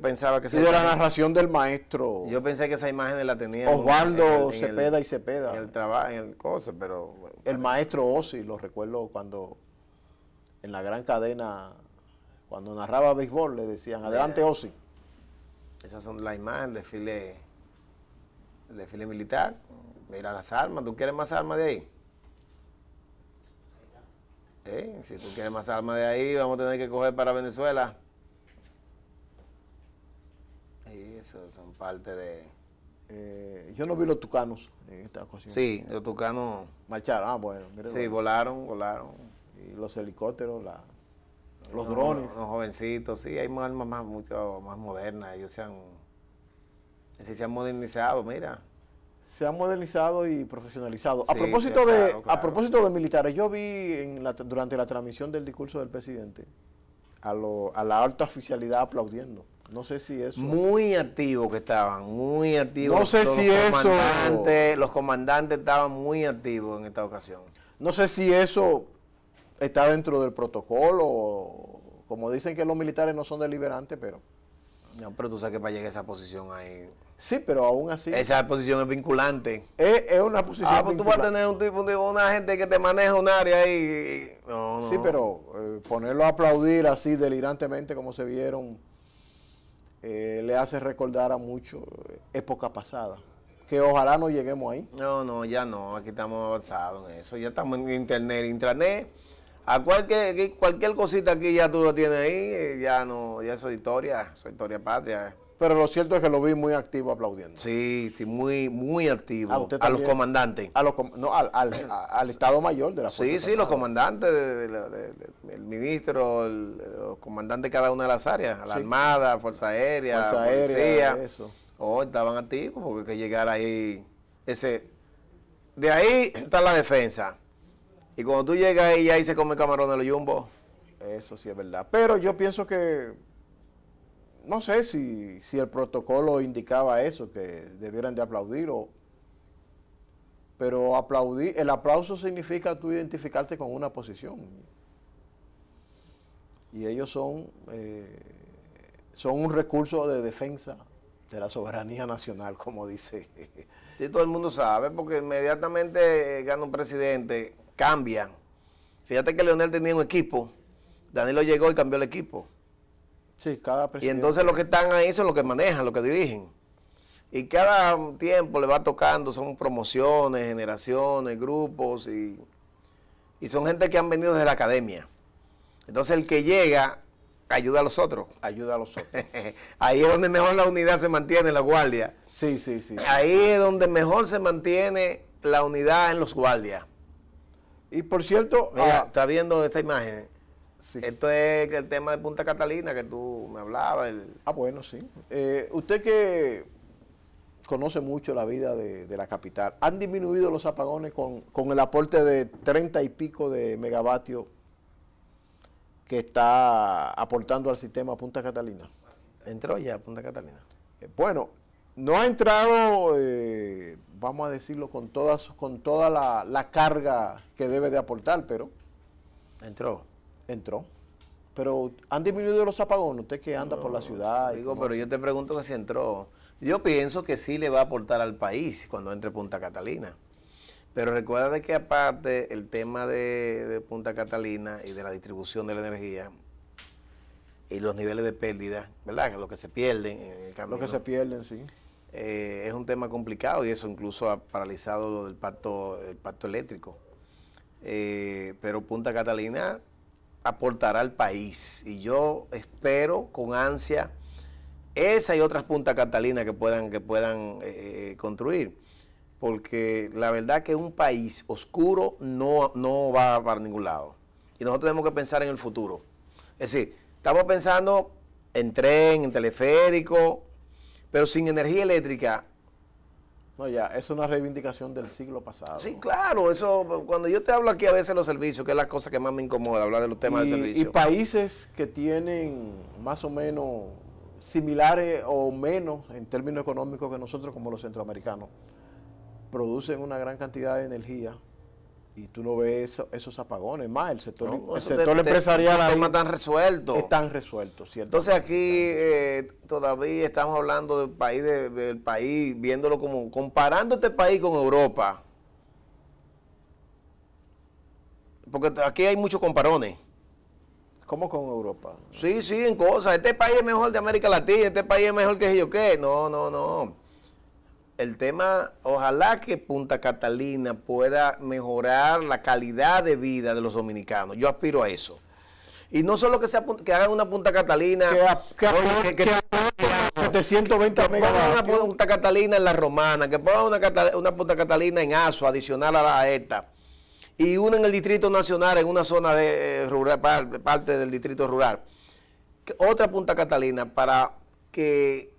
Speaker 2: pensaba que y de la narración del maestro. Yo pensé que esa imagen la tenía Osvaldo Cepeda y Cepeda. En el trabajo, en el cosa, pero. el maestro Osi, lo recuerdo cuando en la gran cadena, cuando narraba béisbol, le decían, adelante Osi. Esas son las imágenes, del desfile, el desfile militar. Mira las armas, ¿tú quieres más armas de ahí? ¿Eh? Si tú quieres más armas de ahí, vamos a tener que coger para Venezuela. Y eso son parte de... Eh, yo no vi los tucanos en esta ocasión. Sí, los tucanos... Marcharon, ah, bueno. sí, volaron, volaron. Y los helicópteros, los drones. Los jovencitos, sí, hay armas más, mucho más modernas. Ellos se han, se han modernizado, mira se ha modernizado y profesionalizado. a propósito de a propósito de militares, yo vi en la, durante la transmisión del discurso del presidente a, la alta oficialidad aplaudiendo. No sé si eso. Muy activos que estaban, muy activos. No sé si eso. Los comandantes estaban muy activos en esta ocasión. No sé si eso está dentro del protocolo. Como dicen que los militares no son deliberantes, pero no, pero tú sabes que para llegar a esa posición ahí. Sí, pero aún así. Esa posición es vinculante. Es, una posición. Ah, pues tú vas a tener un tipo, una gente que te maneja un área ahí no, no. Sí, pero eh, ponerlo a aplaudir así delirantemente como se vieron eh, le hace recordar a mucho eh, época pasada. Que ojalá no lleguemos ahí. No, no, ya no. Aquí estamos avanzados en eso. Ya estamos en internet. Intranet a cualquier, cualquier cosita aquí ya tú lo tienes ahí, eh, ya no, ya es historia, es historia patria. Pero lo cierto es que lo vi muy activo aplaudiendo. Sí, sí, muy, muy activo. Ah, A, los comandantes. A los, no, al, Estado Mayor de la Fuerza Sí, sí, los comandantes, el ministro, el, los comandantes de cada una de las áreas, la Armada, Fuerza Aérea, Fuerza Policía. Eso. Oh, estaban activos porque que llegar ahí. Ese, de ahí está la defensa y cuando tú llegas ahí, ahí se come camarón de los jumbo. Eso sí es verdad. Pero yo pienso que, no sé si, el protocolo indicaba eso, que debieran de aplaudir o... Pero aplaudir, el aplauso significa tú identificarte con una posición. Y ellos son, eh, son un recurso de defensa de la soberanía nacional, como dice. Sí, todo el mundo sabe, porque inmediatamente eh, gana un presidente cambian. Fíjate que Leonel tenía un equipo, Danilo llegó y cambió el equipo. Sí, cada Y entonces los que están ahí son los que manejan, los que dirigen. Y cada tiempo le va tocando, son promociones, generaciones, grupos, y, y son gente que han venido desde la academia. Entonces el que llega ayuda a los otros. Ayuda a los otros. ahí es donde mejor la unidad se mantiene, la guardia. Sí, sí, sí. Ahí es donde mejor se mantiene la unidad en los guardias. Y por cierto... Ah, está viendo esta imagen. Esto es el tema de Punta Catalina que tú me hablabas. Ah, bueno, sí. Eh, usted que conoce mucho la vida de, la capital, ¿han disminuido los apagones con, el aporte de 30 y pico de megavatios que está aportando al sistema Punta Catalina? Entró ya Punta Catalina. Eh, bueno, no ha entrado... Eh, vamos a decirlo, con, todas, con toda la, carga que debe de aportar, pero... Entró. Entró. Pero han disminuido los apagones, usted que anda por la ciudad. Digo, pero yo te pregunto que si entró. Yo pienso que sí le va a aportar al país cuando entre Punta Catalina. Pero recuerda que aparte el tema de, Punta Catalina y de la distribución de la energía y los niveles de pérdida, ¿verdad? Lo que se pierden en el camino. Lo que se pierden, sí. Eh, es un tema complicado y eso incluso ha paralizado lo del pacto, el pacto eléctrico. Eh, pero Punta Catalina aportará al país y yo espero con ansia esa y otras Punta Catalina que puedan, que puedan eh, construir, porque la verdad que un país oscuro no, no va para ningún lado. Y nosotros tenemos que pensar en el futuro. Es decir, estamos pensando en tren, en teleférico, pero sin energía eléctrica. No, ya, es una reivindicación del siglo pasado. Sí, claro, eso, cuando yo te hablo aquí a veces de los servicios, que es la cosa que más me incomoda, hablar de los temas de servicios. Y países que tienen más o menos similares o menos en términos económicos que nosotros, como los centroamericanos, producen una gran cantidad de energía y tú no ves esos apagones. Más el sector, el sector empresarial tan resuelto. ¿cierto? Entonces aquí eh, todavía estamos hablando del país, del país, viéndolo como, comparando este país con Europa. Porque aquí hay muchos comparones. ¿Cómo con Europa? Sí, sí, en cosas. Este país es mejor de América Latina, este país es mejor que yo qué. No, no, no el tema, ojalá que Punta Catalina pueda mejorar la calidad de vida de los dominicanos. Yo aspiro a eso. Y no solo que, hagan una Punta Catalina. Que, que, que, que 720 una Punta Catalina en La Romana, que pongan una, Punta Catalina en Aso, adicional a la Y una en el Distrito Nacional, en una zona de, eh, rural, parte del Distrito Rural. Otra Punta Catalina para que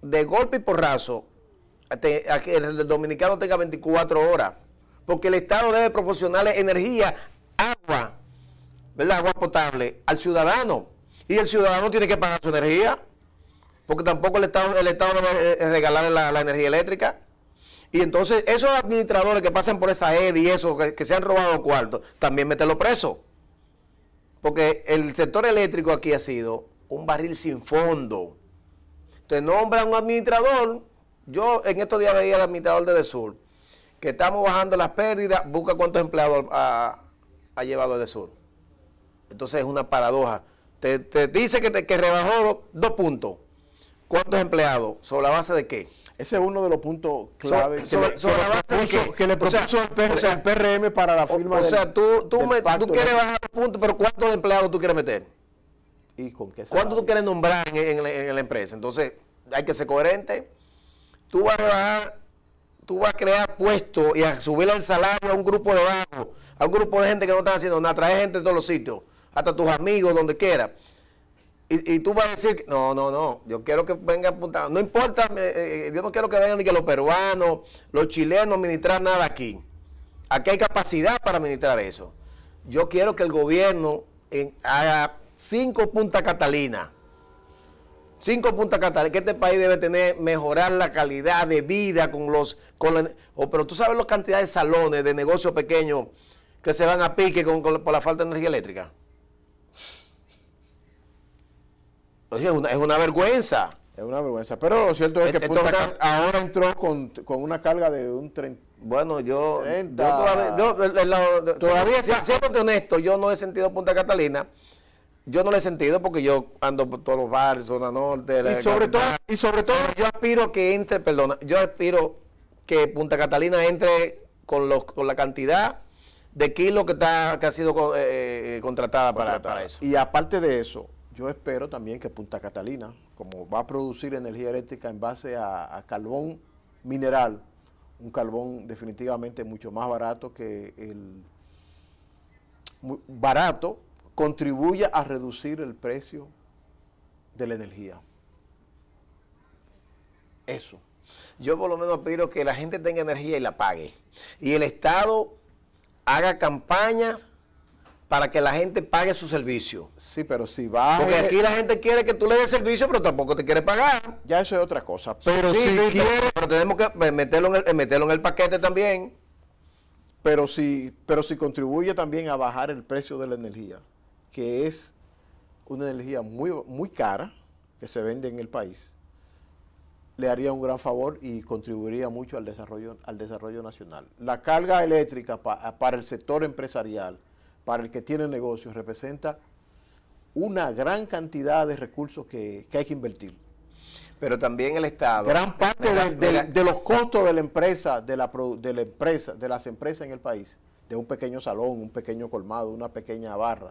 Speaker 2: de golpe y porrazo el dominicano tenga 24 horas, porque el Estado debe proporcionarle energía, agua, ¿verdad? Agua potable al ciudadano. Y el ciudadano tiene que pagar su energía, porque tampoco el Estado, el Estado no va a regalarle la, energía eléctrica. Y entonces esos administradores que pasan por esa ED y eso, que, se han robado cuartos, también meterlo preso. Porque el sector eléctrico aquí ha sido un barril sin fondo. Te nombran un administrador yo en estos días veía al administrador de sur que estamos bajando las pérdidas, busca cuántos empleados ha, llevado de sur Entonces es una paradoja. Te, dice que, que rebajó dos puntos. ¿Cuántos empleados? ¿Sobre la base de qué? Ese es uno de los puntos clave que, le, que, le propuso, el, PRM para la firma O, sea, tú, me, quieres bajar dos puntos, pero ¿cuántos empleados tú quieres meter? ¿Y con qué ¿Cuántos tú quieres nombrar en, en, la empresa? Entonces, hay que ser coherente tú vas a tú vas a crear puestos y a subir el salario a un grupo de bajos, a un grupo de gente que no está haciendo nada, trae gente de todos los sitios, hasta tus amigos, donde quiera. Y, tú vas a decir, no, no, no, yo quiero que venga apuntado. No importa, eh, eh, yo no quiero que vengan ni que los peruanos, los chilenos ministrar nada aquí. Aquí hay capacidad para ministrar eso. Yo quiero que el gobierno eh, haga cinco puntas Catalina Cinco Punta Catalina, que este país debe tener, mejorar la calidad de vida con los... Con la, oh, pero tú sabes la cantidad de salones, de negocios pequeños que se van a pique con, por la falta de energía eléctrica. es, una, es vergüenza. Es una vergüenza. Pero lo cierto es que Punta Catalina... ahora entró con, una carga de un 30. Bueno, yo. yo todavía, yo, honesto, yo no he sentido Punta Catalina yo no le he sentido porque yo ando por todos los bares, zona norte. Y sobre, todo, y sobre todo, yo aspiro que entre, perdona, yo aspiro que Punta Catalina entre con, la cantidad de kilos que, está, que ha sido eh, eh, contratada, Para, eso. Y aparte de eso, yo espero también que Punta Catalina, como va a producir energía eléctrica en base a, carbón mineral, un carbón definitivamente mucho más barato que el... barato contribuya a reducir el precio de la energía. Eso. Yo por lo menos pido que la gente tenga energía y la pague. Y el Estado haga campañas para que la gente pague su servicio. Sí, pero si va... Porque aquí la gente quiere que tú le des servicio, pero tampoco te quiere pagar. Ya eso es otra cosa. Pero si quiere... Pero tenemos que meterlo en, el, eh, meterlo en el paquete también. Pero si, pero si contribuye también a bajar el precio de la energía que es una energía muy, muy cara que se vende en el país, le haría un gran favor y contribuiría mucho al desarrollo, al desarrollo nacional. La carga eléctrica para el sector empresarial, para el que tiene negocios, representa una gran cantidad de recursos que, hay que invertir. Pero también el Estado. Gran parte de, los costos de la empresa, de la, de la empresa, de las empresas en el país, de un pequeño salón, un pequeño colmado, una pequeña barra,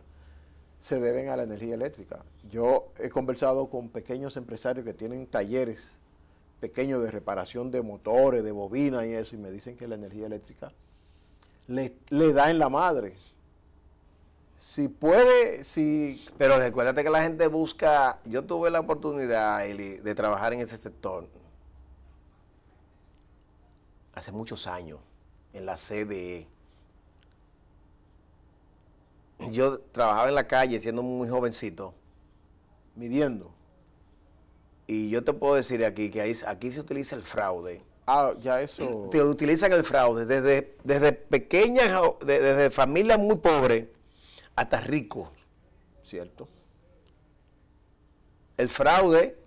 Speaker 2: se deben a la energía eléctrica. Yo he conversado con pequeños empresarios que tienen talleres pequeños de reparación de motores, de bobinas y eso, y me dicen que la energía eléctrica le, da en la madre. Si puede, si... Pero recuérdate que la gente busca... Yo tuve la oportunidad, de trabajar en ese sector hace muchos años, en la CDE yo trabajaba en la calle siendo muy jovencito. Midiendo. Y yo te puedo decir aquí que aquí se utiliza el fraude. Ah, ya eso. Te utilizan el fraude desde, desde pequeñas, desde familias muy pobres hasta ricos. Cierto. El fraude,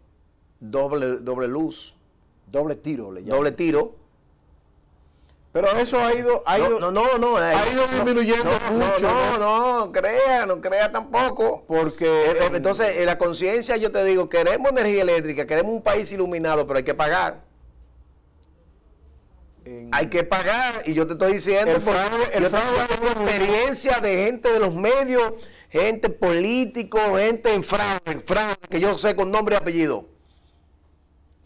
Speaker 2: doble, doble luz. Doble tiro, le llaman. Doble tiro. Pero eso ha ido, ha ido, no, no, no, eh. ha ido disminuyendo mucho. No, no, no, crea, no crea tampoco. Porque eh, eh, entonces en la conciencia yo te digo, queremos energía eléctrica, queremos un país iluminado, pero hay que pagar. Hay que pagar, y yo te estoy diciendo, el fraude, el fraude tengo experiencia de gente de los medios, gente político, gente en fraude, fraude, que yo sé con nombre y apellido.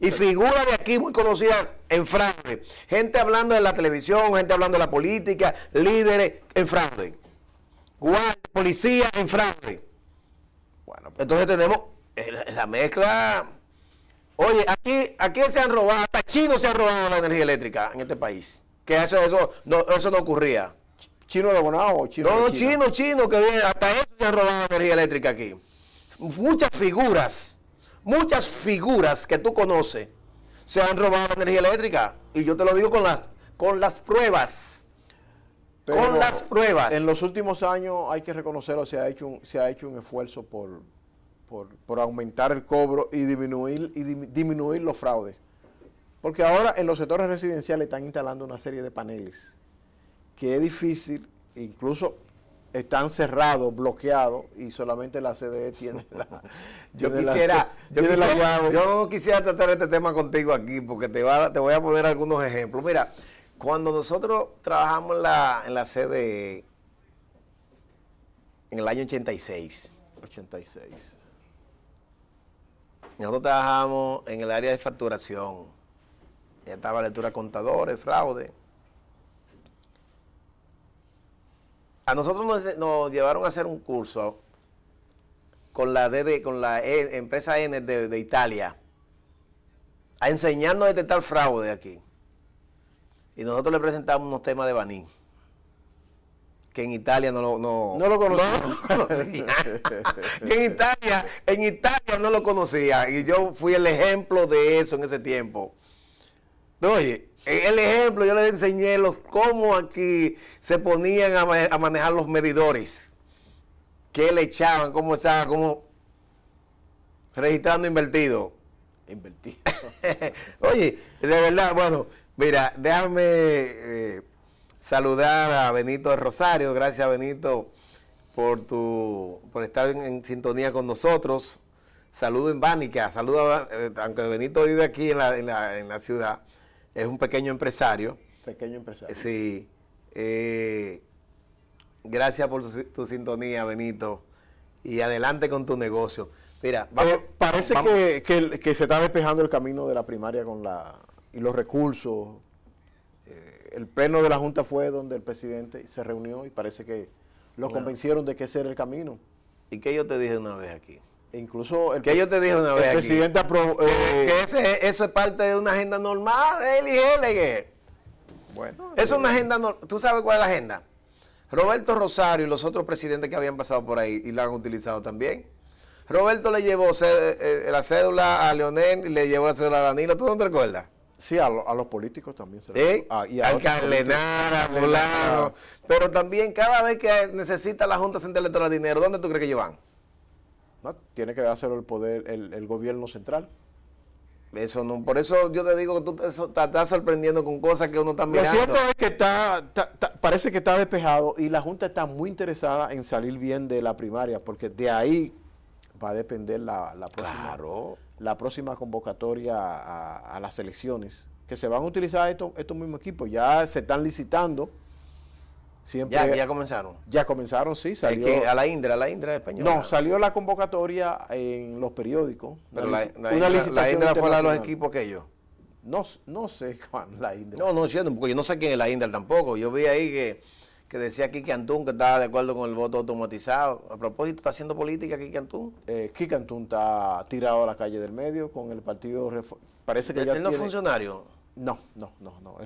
Speaker 2: Y figura de aquí muy conocida en fraude. Gente hablando de la televisión, gente hablando de la política, líderes en fraude. Guardia, policía en fraude. Bueno, pues entonces tenemos la mezcla. Oye, aquí, aquí se han robado, hasta chinos se han robado la energía eléctrica en este país. Que eso, eso, no, eso no ocurría. ¿Chino de Bonao chino No, chino, chino, que hasta eso se han robado la energía eléctrica aquí. Muchas figuras Muchas figuras que tú conoces se han robado energía eléctrica. Y yo te lo digo con, las con las pruebas. con las pruebas. En los últimos años, hay que reconocerlo, se ha hecho un, se ha hecho un esfuerzo por, aumentar el cobro y disminuir, y disminuir los fraudes. Porque ahora en los sectores residenciales están instalando una serie de paneles que es difícil, incluso están cerrados, bloqueados y solamente la CDE tiene la.
Speaker 1: yo quisiera, yo,
Speaker 2: quisiera tratar este tema contigo aquí porque te, te voy a poner algunos ejemplos. Mira, cuando nosotros trabajamos en la, en la CDE en el año 86, 86, nosotros trabajamos en el área de facturación. Ya estaba lectura contadores, fraude a nosotros nos, llevaron a hacer un curso con la, con la e, empresa N de, Italia a enseñarnos a detectar fraude aquí. Y nosotros le presentamos unos temas de Baní que en Italia no lo, en Italia, en Italia no lo conocía. Y yo fui el ejemplo de eso en ese tiempo. Oye, el ejemplo, yo les enseñé los, cómo aquí se ponían a, manejar los medidores. ¿Qué le echaban? ¿Cómo estaba, ¿Cómo? Registrando invertido. Invertido. Oye, de verdad, bueno, mira, déjame eh, saludar a Benito de Rosario. Gracias, Benito, por, tu, por estar en, sintonía con nosotros. Saludo en Vánica, saludo, eh, aunque Benito vive aquí en la, en la ciudad es un pequeño empresario. Pequeño empresario. Eh, sí. Eh, gracias por tu, sintonía, Benito. Y adelante con tu negocio. Mira, eh, parece Que, se está despejando el camino de la primaria con la y los recursos. el pleno de la Junta fue donde el presidente se reunió y parece que lo convencieron de que ese era el camino. ¿Y qué yo te dije una vez aquí? Incluso el que yo te dije una vez. que eh, eso es parte de una agenda normal, él y él. ¿eh? Bueno. Es una eh, agenda normal. ¿Tú sabes cuál es la agenda? Roberto Rosario y los otros presidentes que habían pasado por ahí y la han utilizado también. Roberto le llevó la cédula a Leonel y le llevó la cédula a Danilo. ¿Tú dónde te recuerdas? Sí, a, los políticos también se ¿Eh? Ah, a Al Pero también cada vez que necesita la Junta Central Electoral dinero, ¿dónde tú crees que llevan? Tiene que hacerlo el poder, el, gobierno central. Eso no, por eso yo te digo que tú te, estás sorprendiendo con cosas que uno está mirando. Lo cierto es que está, parece que está despejado y la Junta está muy interesada en salir bien de la primaria, porque de ahí va a depender la, la próxima, convocatoria a, las elecciones, que se van a utilizar estos, estos mismos equipos. Ya se están licitando ya, comenzaron. Ya comenzaron, sí. Salió, que a la Indra, a la Indra española. No, salió la convocatoria en los periódicos. la, Indra, fue la de los equipos que ellos. No, no sé la Indra. No, no cierto, porque yo no sé quién es la Indra tampoco. Yo vi ahí que, que decía Kiki Antún que estaba de acuerdo con el voto automatizado. A propósito, ¿está haciendo política Kiki Antún? Eh, Kiki Antún está tirado a la calle del medio con el partido. Parece que ¿Él no es funcionario? No, no, no, no.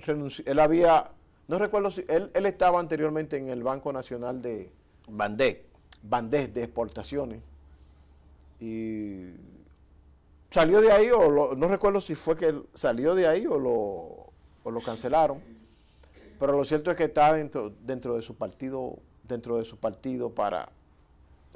Speaker 2: él había no recuerdo si él, él estaba anteriormente en el Banco Nacional de... Bandés. Bandés de exportaciones. Y salió de ahí o no recuerdo si fue que salió de ahí o lo, o lo cancelaron. Pero lo cierto es que está dentro, dentro de su partido, dentro de su partido para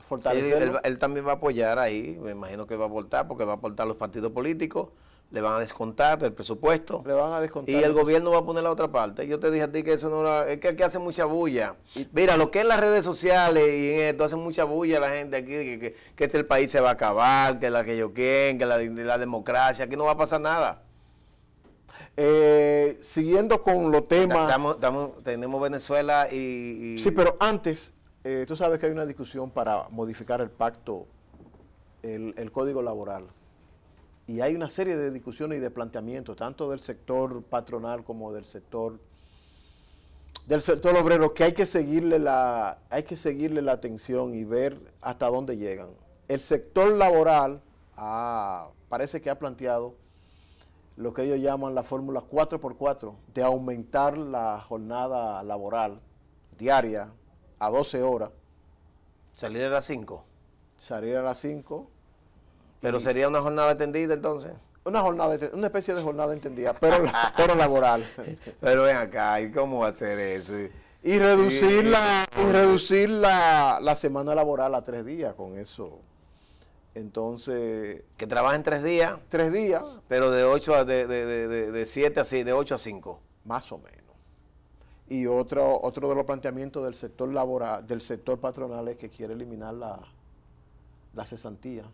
Speaker 2: fortalecer. Él, también va a apoyar ahí, me imagino que va a aportar, porque va a aportar los partidos políticos le van a descontar del presupuesto. Le van a descontar. Y el gobierno va a poner la otra parte. Yo te dije a ti que eso no era, es que aquí hace mucha bulla. Mira, lo que en las redes sociales y en esto hace mucha bulla la gente aquí, que, este país se va a acabar, que la que yo quiera que la, democracia, aquí no va a pasar nada. Eh, siguiendo con los temas. tenemos Venezuela y, Sí, pero antes, eh, tú sabes que hay una discusión para modificar el pacto, el, el código laboral y hay una serie de discusiones y de planteamientos, tanto del sector patronal como del sector del sector obrero, que hay que seguirle la, hay que seguirle la atención y ver hasta dónde llegan. El sector laboral ah, parece que ha planteado lo que ellos llaman la fórmula 4x4, de aumentar la jornada laboral diaria a 12 horas. Salir a las 5. Salir a las 5, pero sería una jornada entendida entonces. Una jornada, una especie de jornada entendida, pero, laboral. Pero ven acá, ¿y cómo va a ser eso? Y reducir, la, y reducir la, semana laboral a tres días con eso. Entonces. Que trabajen tres días. Tres días. Pero de ocho a, de, de, de, de siete de 8 a 5. Más o menos. Y otro, otro de los planteamientos del sector laboral, del sector patronal es que quiere eliminar la, la cesantía.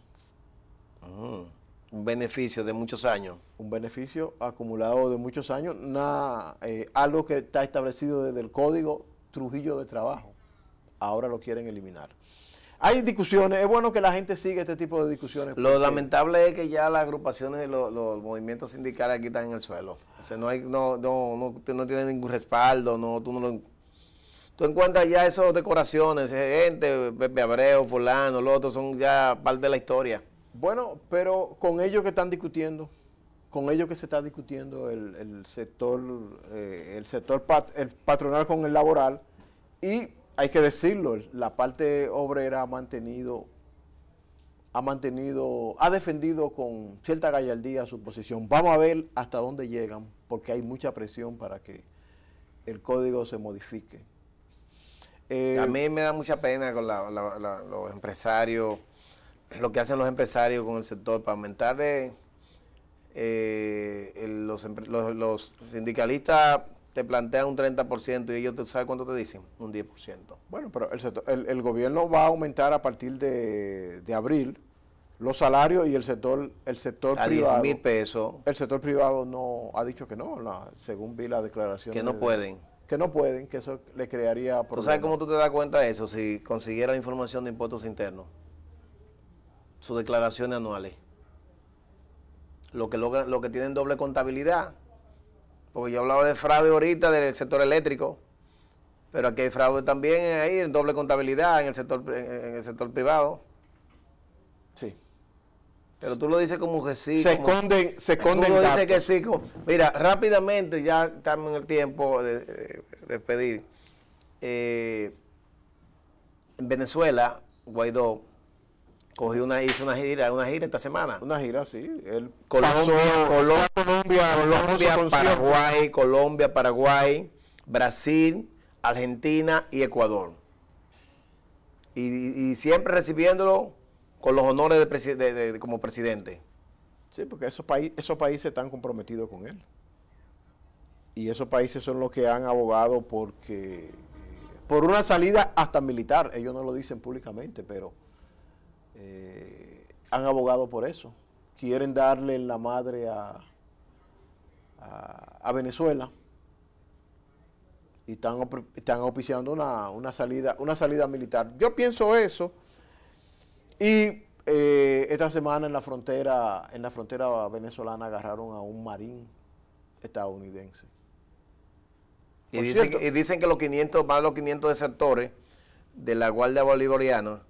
Speaker 2: Ah. Un beneficio de muchos años. Un beneficio acumulado de muchos años, nada, eh, algo que está establecido desde el código Trujillo de Trabajo. Ahora lo quieren eliminar. Hay discusiones, es bueno que la gente siga este tipo de discusiones. Lo lamentable es que ya las agrupaciones de los, movimientos sindicales aquí están en el suelo. no no, tienen ningún respaldo, no, tú no lo tú encuentras ya esas decoraciones, gente, Pepe Abreu, fulano, los otros son ya parte de la historia. Bueno, pero con ellos que están discutiendo, con ellos que se está discutiendo el, sector, el sector eh, el patronal con el laboral y hay que decirlo, la parte obrera ha mantenido, ha mantenido, ha defendido con cierta gallardía su posición. Vamos a ver hasta dónde llegan, porque hay mucha presión para que el código se modifique. a eh, mí me da mucha pena con los empresarios lo que hacen los empresarios con el sector para aumentar eh, los, sindicalistas te plantean un 30% y ellos ¿sabes cuánto te dicen, un 10%. Bueno, pero el, el, gobierno va a aumentar a partir de, abril los salarios y el sector el sector a privado. mil pesos. El sector privado no ha dicho que no, según vi la declaración. Que no pueden. Que no pueden, que eso le crearía problemas. ¿Tú sabes cómo tú te das cuenta de eso si consiguiera información de impuestos internos? sus declaraciones anuales. lo que, que tienen doble contabilidad, porque yo hablaba de fraude ahorita del sector eléctrico, pero aquí hay fraude también ahí, en doble contabilidad en el sector, en el sector privado. Sí. Pero tú lo dices como que sí. Se esconden, se esconden. que mira, rápidamente, ya estamos en el tiempo de, despedir pedir. Eh, en Venezuela, Guaidó Cogí una, hizo una gira, una gira esta semana. Una gira, sí. Él Colombia, Colombia, Colombia, Paraguay, Colombia, Paraguay, Brasil, Argentina y Ecuador. Y, siempre recibiéndolo con los honores de, como presidente. Sí, porque esos, esos países están comprometidos con él. Y esos países son los que han abogado porque por una salida hasta militar. Ellos no lo dicen públicamente, pero eh, han abogado por eso. Quieren darle la madre a, Venezuela y están, están auspiciando una, salida, una salida militar. Yo pienso eso y eh, esta semana en la frontera en la frontera venezolana agarraron a un marín estadounidense. Y dicen, que los 500, más de los 500 desertores de la Guardia Bolivariana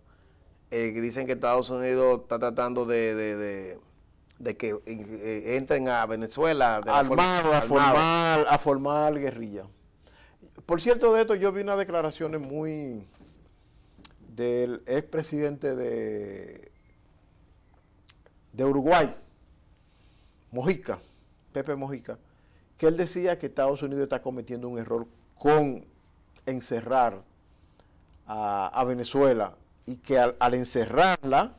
Speaker 2: eh, dicen que Estados Unidos está tratando de, que eh, eh, entren a Venezuela. a, formar, a guerrilla. Por cierto, de esto yo vi unas declaraciones muy del expresidente de, de Uruguay, Mojica, Pepe Mojica, que él decía que Estados Unidos está cometiendo un error con encerrar a Venezuela y que al, encerrarla,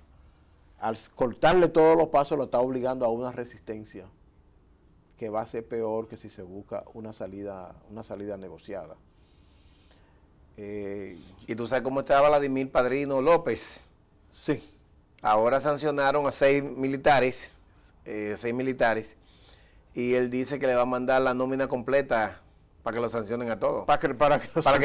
Speaker 2: al cortarle todos los pasos, lo está obligando a una resistencia que va a ser peor que si se busca una salida, una salida negociada. Eh, y tú sabes cómo estaba Vladimir Padrino López. Sí. Ahora sancionaron a seis militares, eh, seis militares, y él dice que le va a mandar la nómina completa para que lo sancionen a todos. Para que, para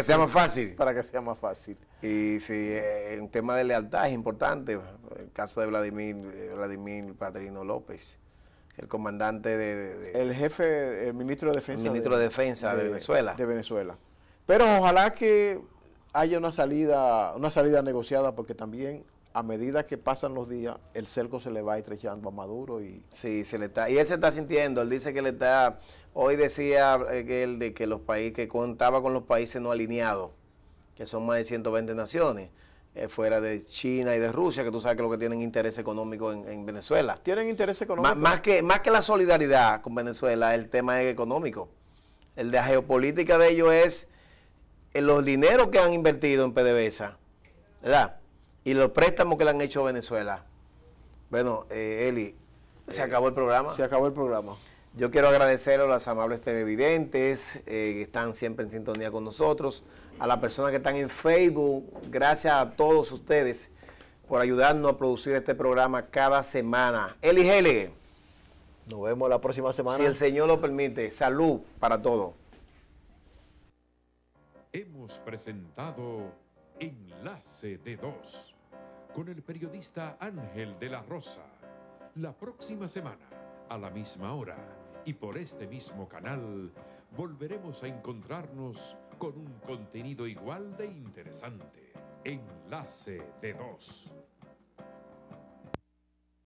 Speaker 2: sea más fácil. Para que sea más fácil. Y sí, el eh, tema de lealtad es importante. El caso de Vladimir, eh, Vladimir Padrino López, el comandante de, El jefe, el ministro de Defensa. ministro de, Defensa de, Venezuela. De Venezuela. Pero ojalá que haya una salida, una salida negociada, porque también a medida que pasan los días, el cerco se le va estrechando a Maduro y... Sí, se le está... Y él se está sintiendo, él dice que le está... Hoy decía eh, él de que los países, que contaba con los países no alineados, que son más de 120 naciones, eh, fuera de China y de Rusia, que tú sabes que lo que tienen interés económico en, Venezuela. Tienen interés económico. más, que, más que la solidaridad con Venezuela, el tema es económico. El de la geopolítica de ellos es eh, los dineros que han invertido en PDVSA, ¿verdad? y los préstamos que le han hecho a Venezuela. Bueno, eh, Eli, ¿se eh, acabó el programa? Se acabó el programa. Yo quiero agradecer a las amables televidentes eh, que están siempre en sintonía con nosotros, a las personas que están en Facebook, gracias a todos ustedes por ayudarnos a producir este programa cada semana. Eli Hele, nos vemos la próxima semana. Si el Señor lo permite, salud para todos.
Speaker 1: Hemos presentado Enlace de Dos con el periodista Ángel de la Rosa. La próxima semana, a la misma hora y por este mismo canal, volveremos a encontrarnos con un contenido igual de interesante. Enlace de dos.